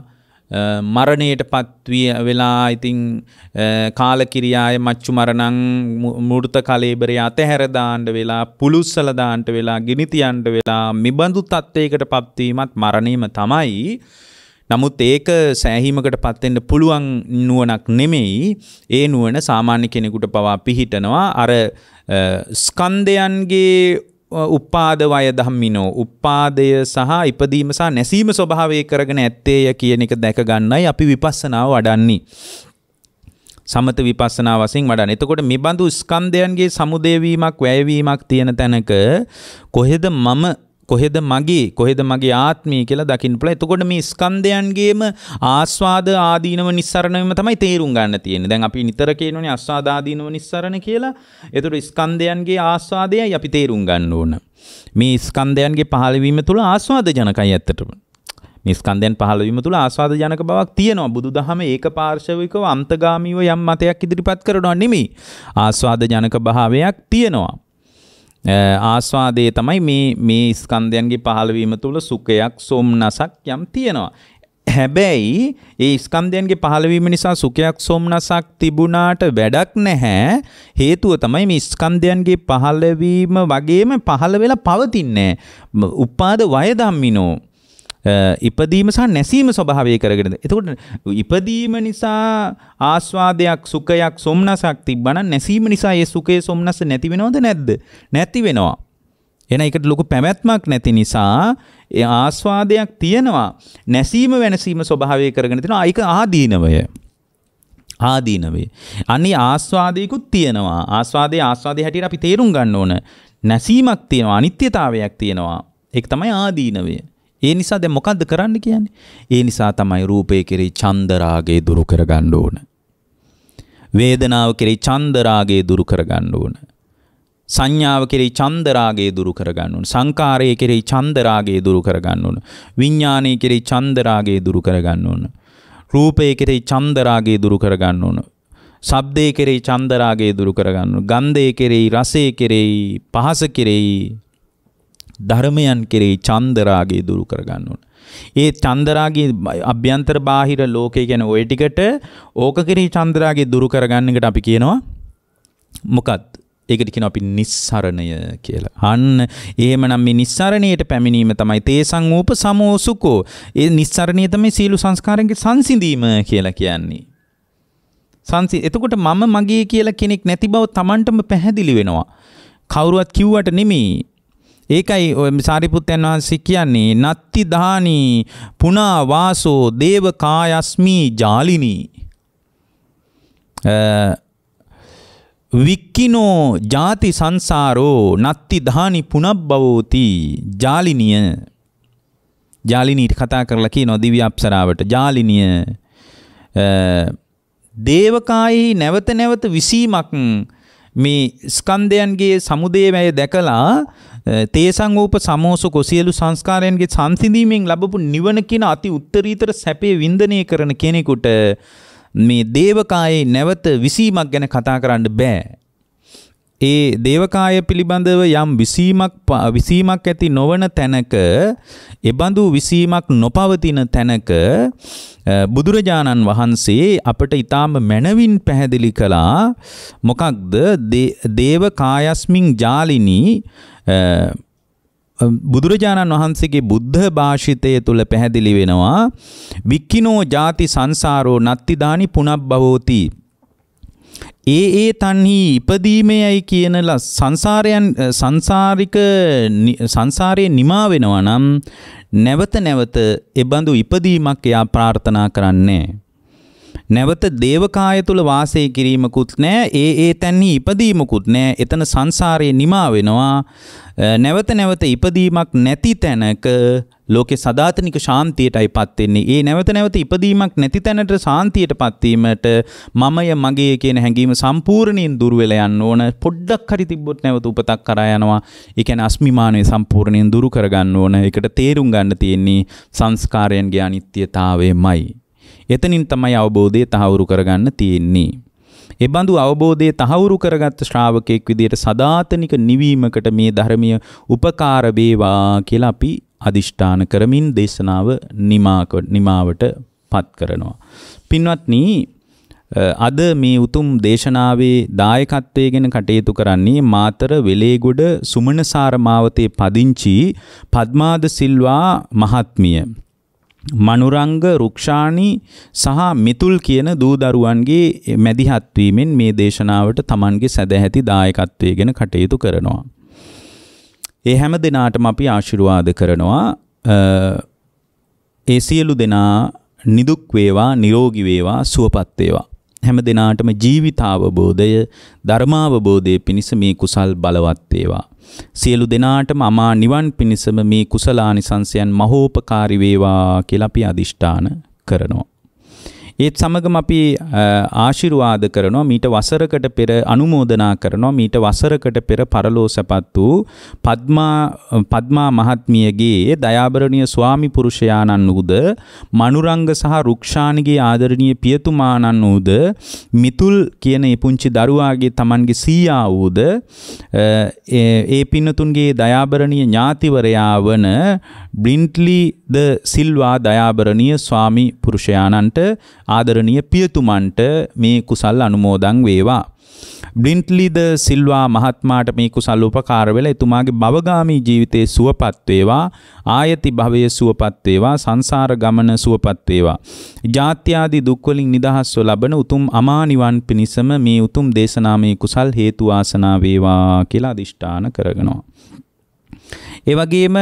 S1: මරණයට පත්විය වෙලා ඉතිං කාලකිරියාය මච්චු මරණං මුෘත කලේබරය අතහැරදාන්ට වෙලා පුළුස්සලදාන්ට වෙලා ගිනිතියන්ට වෙලා මිබඳු තත්ත්වයකට පත්වීමත් මරණීම තමයි. නමුත් ඒක සෑහීමකට පත්වෙන්න පුළුවන් නුවනක් නෙමෙයි ඒ නුවන සාමාන්‍ය කෙනෙකුට පවා පිහිටනවා අර ස්කන්දයන්ගේ උප්පාද වය ධම්මිනෝ උප්පාදය සහ ඉපදීම සහ නැසීම ස්වභාවය කරගෙන ඇත්තේය කියන එක දැක ගන්නයි අපි විපස්සනාව වඩන්නේ. සමත විපස්සනා වශයෙන් වඩන්න. එතකොට මේ බඳු ස්කන්ධයන්ගේ සමුදේ වීමක් වැය වීමක් තියෙන තැනක කොහෙද මම කොහෙද මගේ කොහෙද මගේ ආත්මය කියලා දකින්න පුළුවන්. එතකොට මේ ස්කන්ධයන්ගේම ආස්වාද ආදීනව නිස්සරණයම තමයි තේරුම් ගන්න තියෙන්නේ. දැන් අපි නිතර කියනෝනේ ආස්වාද ආදීනව නිස්සරණ කියලා. එතකොට ස්කන්ධයන්ගේ ආස්වාදයයි අපි තේරුම් ගන්න ඕන. මේ ස්කන්ධයන්ගේ පහළවීම තුළ ආස්වාද ජනකයි ඇත්තටම. මේ ස්කන්ධයන් පහළවීම තුළ ආස්වාද ජනක බවක් තියෙනවා. බුදුදහම ඒක පාර්ශවිකව අන්තගාමීව යම් මතයක් ඉදිරිපත් කරනවා නෙමෙයි. ආස්වාද ජනක භාවයක් තියෙනවා. ආස්වාදයේ තමයි මේ මේ ස්කන්ධයන්ගේ පහළවීම තුළ සුඛයක් සොම්නසක් යම් තියෙනවා. හැබැයි ඒ ස්කන්ධයන්ගේ පහළවීම නිසා සුඛයක් සොම්නසක් තිබුණාට වැඩක් නැහැ. හේතුව තමයි මේ ස්කන්ධයන්ගේ පහළවීම වගේම පහළ වෙලා පවතින්නේ. උපාද වය ධම්මිනෝ ඉපදීම සහ නැසීම ස්වභාවය කරගෙන. එතකොට ඉපදීම නිසා ආස්වාදයක් සුඛයක් සොම්නසක් තිබ්බනම් නැසීම නිසා ඒ සුඛේ සොම්නස නැති වෙනවද නැද්ද? නැති වෙනවා. එන එකට ලොකු පැවැත්මක් නැති නිසා ඒ ආස්වාදයක් තියෙනවා. නැසීම වෙනසීම ස්වභාවය කරගෙන තියෙනවා. ඒක ආදීනවය. ආදීනවේ. අනි ආස්වාදයකුත් තියෙනවා. ආස්වාදයේ ආස්වාදයේ හැටියට අපි තේරුම් ගන්න ඕන. නැසීමක් තියෙනවා. අනිත්‍යතාවයක් තියෙනවා. ඒක තමයි ආදීනවේ. ඒ නිසා දැන් මොකද්ද කරන්න කියන්නේ? ඒ නිසා තමයි රූපය කෙරෙහි චන්දරාගය දුරු කරගන්න ඕන. වේදනාව කෙරෙහි චන්දරාගය දුරු කරගන්න ඕන. සංඥාව කෙරෙහි චන්දරාගය දුරු කරගන්න ඕන. සංකාරය කෙරෙහි චන්දරාගය දුරු කරගන්න ඕන. විඥානය කෙරෙහි චන්දරාගය දුරු කරගන්න ඕන. රූපය කෙරෙහි චන්දරාගය දුරු කරගන්න ඕන. ශබ්දය කෙරෙහි චන්දරාගය දුරු කරගන්න ඕන. ගන්ධය කෙරෙහි රසය කෙරෙහි පහස කෙරෙහි ධර්මයන් කෙරෙහි චන්දරාගය දුරු කරගන්න ඕන. ඒ චන්දරාගේ අභ්‍යන්තර බාහිර ලෝකේ ගැන ඔය ටිකට ඕක කෙරෙහි චන්දරාගේ දුරු කරගන්න එකට අපි කියනවා මොකක්ද? ඒකට කියන අපි නිස්සරණය කියලා. අන්න එහෙමනම් මේ නිස්සරණයට පැමිණීම තමයි තේසං ූප සමෝසුකෝ. ඒ නිස්සරණය තමයි සීළු සංස්කාරයන්ගේ සංසිඳීම කියලා කියන්නේ. සංසි එතකොට මම මගේ කියලා කෙනෙක් නැති බව Tamanටම පැහැදිලි වෙනවා. කවුරුවත් කිව්වට නෙමෙයි ඒකයි ඔය සාරිපුත්තයන් වහන්සේ කියන්නේ නත්ති දානී පුනා වාසෝ දේව කායස්මි ජාලිනී වික්කිනෝ ಜಾති සංසාරෝ නත්ති දානි පුනබ්බවෝති ජාලිනිය ජාලිනීට කතා කරලා කියනවා දිව්‍ය අප්සරාවට ජාලිනිය දේවකායෙහි නැවත නැවත විසීමක් මේ ස්කන්ධයන්ගේ සමුදේමය දැකලා තේසං ූප සමෝසු කොසියලු සංස්කාරයන්ගේ සංසිඳීමෙන් ලැබපු නිවන කියන අති උත්තරීතර සැපේ වින්දනය කරන කෙනෙකුට මේ දේවකායේ නැවත විසීමක් ගැන කතා කරන්න බෑ. ඒ දේවකාය පිළිබඳව යම් විසීමක් විසීමක් ඇති නොවන තැනක එබඳු විසීමක් නොපවතින තැනක බුදුරජාණන් වහන්සේ අපට ඊටාම මනවින් පැහැදිලි කළා මොකක්ද දේවකායස්මින් ජාලිනී බුදුරජාණන් වහන්සේගේ බුද්ධ භාෂිතය තුළ පැහැදිලි වෙනවා වික්කිනෝ ಜಾති සංසාරෝ නත්තිදානි පුනබ්බවෝති ඒ ඒ තන්හි ඉපදීමයයි කියනල සංසාරයන් සංසාරික සංසාරය නිමා වෙනවා නම් නැවත නැවත එබඳු ඉපදීමක් එයා ප්‍රාර්ථනා කරන්නේ. නැවත දේවකාය තුළ වාසය කිරීමකුත් නෑ ඒ ඒ තැන්හි ඉපදීමකුත් නෑ එතන සංසාරය නිමා වෙනවා නැවත නැවත ඉපදීමක් නැති තැනක ලෝකෙ සදාතනික ශාන්තියටයි පත්වෙන්නේ ඒ නැවත නැවත ඉපදීමක් නැති තැනට ශාන්තියට පත්වීමට මමය මගේ කියන හැඟීම සම්පූර්ණයෙන් දුරවෙල යන්න ඕන පොඩ්ඩක් හරි තිබ්බොත් නැවත උපතක් කරා යනවා ඒ කියන්නේ අස්මිමානය සම්පූර්ණයෙන් දුරු කරගන්න ඕන ඒකට තේරුම් ගන්න තියෙන්නේ සංස්කාරයන්ගේ අනිත්‍යතාවයමයි එතනින් තමයි අවබෝධය තහවුරු කරගන්න තියෙන්නේ. එබඳු අවබෝධය තහවුරු කරගත් ශ්‍රාවකයෙක් විදියට සදාතනික නිවීමකට මේ ධර්මය උපකාර වේවා කියලා අපි අදිෂ්ඨාන කරමින් දේශනාව නිමාවට පත් කරනවා. පින්වත්නි අද මේ උතුම් දේශනාවේ දායකත්වයේ ගැන කටයුතු කරන්නේ මාතර වෙලේගොඩ සුමනසාර මාවතේ පදිංචි පද්මාද සිල්වා මහත්මිය. මනුරංග රුක්ෂාණි සහ මිතුල් කියන දූ දරුවන්ගේ මැදිහත්වීමෙන් මේ දේශනාවට තමන්ගේ සැදැහැති දායකත්වය ගැන කටයුතු කරනවා. ඒ හැම දෙනාටම අපි ආශිර්වාද කරනවා ඒ සියලු දෙනා නිදුක් වේවා නිරෝගී වේවා සුවපත් වේවා හැම දිනාටම ජීවිතාවබෝධය ධර්මාවබෝධය පිණිස මේ කුසල් බලවත් වේවා. සියලු දෙනාටම අමා නිවන් පිණිසම මේ කුසලානිසංසයන් මහෝපකාරී වේවා කියලා අපි අදිෂ්ඨාන කරනවා. ඒත් සමගම අපි ආශිර්වාද කරනවා මීට වසරකට පෙර අනුමෝදනා කරනවා මීට වසරකට පෙර පරලෝ සැපත් වූ පద్මා පద్මා මහත්මියගේ දයාබරණීය ස්වාමි පුරුෂයාණන් වූද මනුරංග සහ රුක්ෂාණිගේ ආදරණීය පියතුමාණන් වූද මිතුල් කියන ඒ පුංචි දරුවාගේ Tamanගේ සීයා වූද ඒ පින්නතුන්ගේ දයාබරණීය ඥාතිවරයා වන බ්ලින්ට්ලි ද සිල්වා දයාබරණීය ස්වාමි පුරුෂයාණන්ට ආදරණීය පියතුමන්ට මේ කුසල් අනුමෝදන් වේවා. බ්ලින්ට්ලිද සිල්වා මහත්මාට මේ කුසල් උපකාර වෙලා එතුමාගේ භවගාමී ජීවිතයේ සුවපත් වේවා ආයති භවයේ සුවපත් වේවා සංසාර ගමන සුවපත් වේවා ජාත්‍යාදී දුක් වලින් නිදහස්ව ලබන උතුම් අමා නිවන් පිණිසම මේ උතුම් දේශනාමේ කුසල් හේතු ආසනා වේවා කියලා අදිෂ්ඨාන කරගෙනවා ඒ වගේම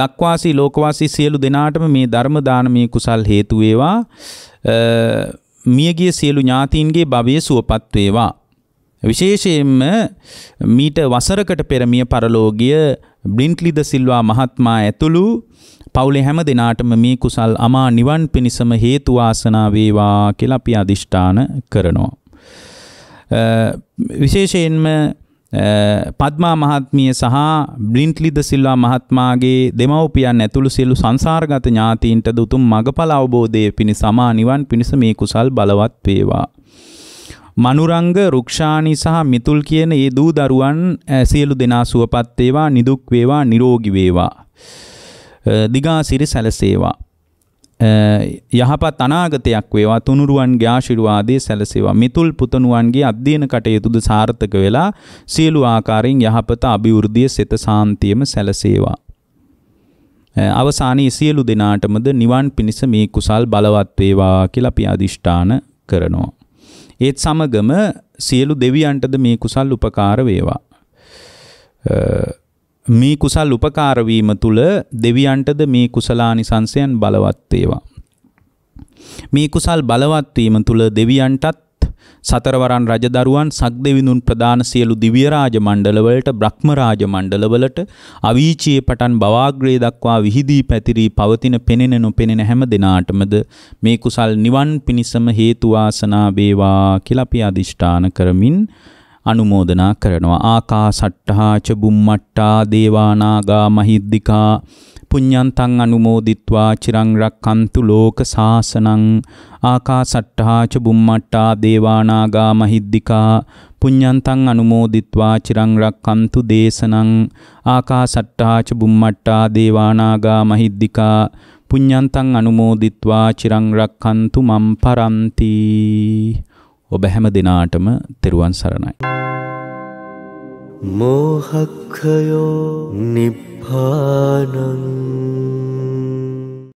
S1: ලක්වාසී ලෝකවාසී සියලු දෙනාටම මේ ධර්ම දානමේ කුසල් හේතු වේවා මියගිය සියලු ඥාතීන්ගේ භවයේ සුවපත් වේවා. විශේෂයෙන්ම මීට වසරකට පෙර මිය පරලෝකීය බ්ලින්ට්ලිද සිල්වා මහත්මයා ඇතුළු පවුලේ හැම දිනාටම මේ කුසල් අමා නිවන් පිණසම හේතු වාසනා වේවා කියලා අපි අදිෂ්ඨාන කරනවා. විශේෂයෙන්ම පද්මා මහත්මිය සහ බ්ලින්ට්ලිද සිල්වා මහත්මාගේ දෙමව්පියන් ඇතුළු සියලු සංසාරගත ඥාතීන්ටද උතුම් මගඵල අවබෝධය පිණිස සමා නිවන් පිණිස මේ කුසල් බලවත් වේවා. මනුරංග රුක්ෂාණි සහ මිතුල් කියන ඒ දූ දරුවන් සියලු දෙනා සුවපත් වේවා නිදුක් වේවා නිරෝගී වේවා දිගා සිරි සැලසේවා යහපත් අනාගතයක් වේවා තුනුරුවන්ගේ ආශිර්වාදයේ සැලසේවා මිතුල් පුතණුවන්ගේ අධ්‍යයන කටයුතුද සාර්ථක වෙලා සියලු ආකාරයෙන් යහපත අභිවෘද්ධිය සිත සාන්තියම සැලසේවා අවසානයේ සියලු දෙනාටමද නිවන් පිණිස මේ කුසල් බලවත් වේවා කියලා අපි අදිෂ්ඨාන කරනවා ඒත් සමගම සියලු දෙවියන්ටද මේ කුසල් උපකාර වේවා මේ කුසල් උපකාරවීම තුළ දෙවියන්ටද මේ කුසලානිසංසයන් බලවත් ඒවා. මේ කුසල් බලවත්වීම තුළ දෙවියන්ටත් සතරවරන් රජදරුවන් සක්දෙවිඳුන් ප්‍රධාන සියලු දිව්‍ය රාජ මණ්ඩලවලට බ්‍රහ්ම රාජ මණ්ඩලවලට අවීචියේ පටන් බවාග්‍රේ දක්වා විහිදී පැතිරී පවතින පෙනෙන නොපෙනෙන හැම දිනාටමද මේ කුසල් නිවන් පිණසම හේතු වාසනා වේවා කියලා අපි අදිෂ්ඨාන කරමින් අනුමෝදනා කරනවා ආකාසට්ටහා ච බුම්මට්ටා දේවානාගා මහිද්దికා පුඤ්ඤන්තං අනුමෝදිත්වා චිරං රක්칸තු ලෝක සාසනං ආකාසට්ටහා ච බුම්මට්ටා දේවානාගා මහිද්దికා පුඤ්ඤන්තං අනුමෝදිත්වා චිරං රක්칸තු දේශනං ආකාසට්ටහා ච බුම්මට්ටා දේවානාගා මහිද්దికා පුඤ්ඤන්තං අනුමෝදිත්වා චිරං රක්칸තු මම් පරන්ති ඔබ හැම දිනාටම තෙරුවන් සරණයි. මෝහක්ඛයෝ නිබ්බානං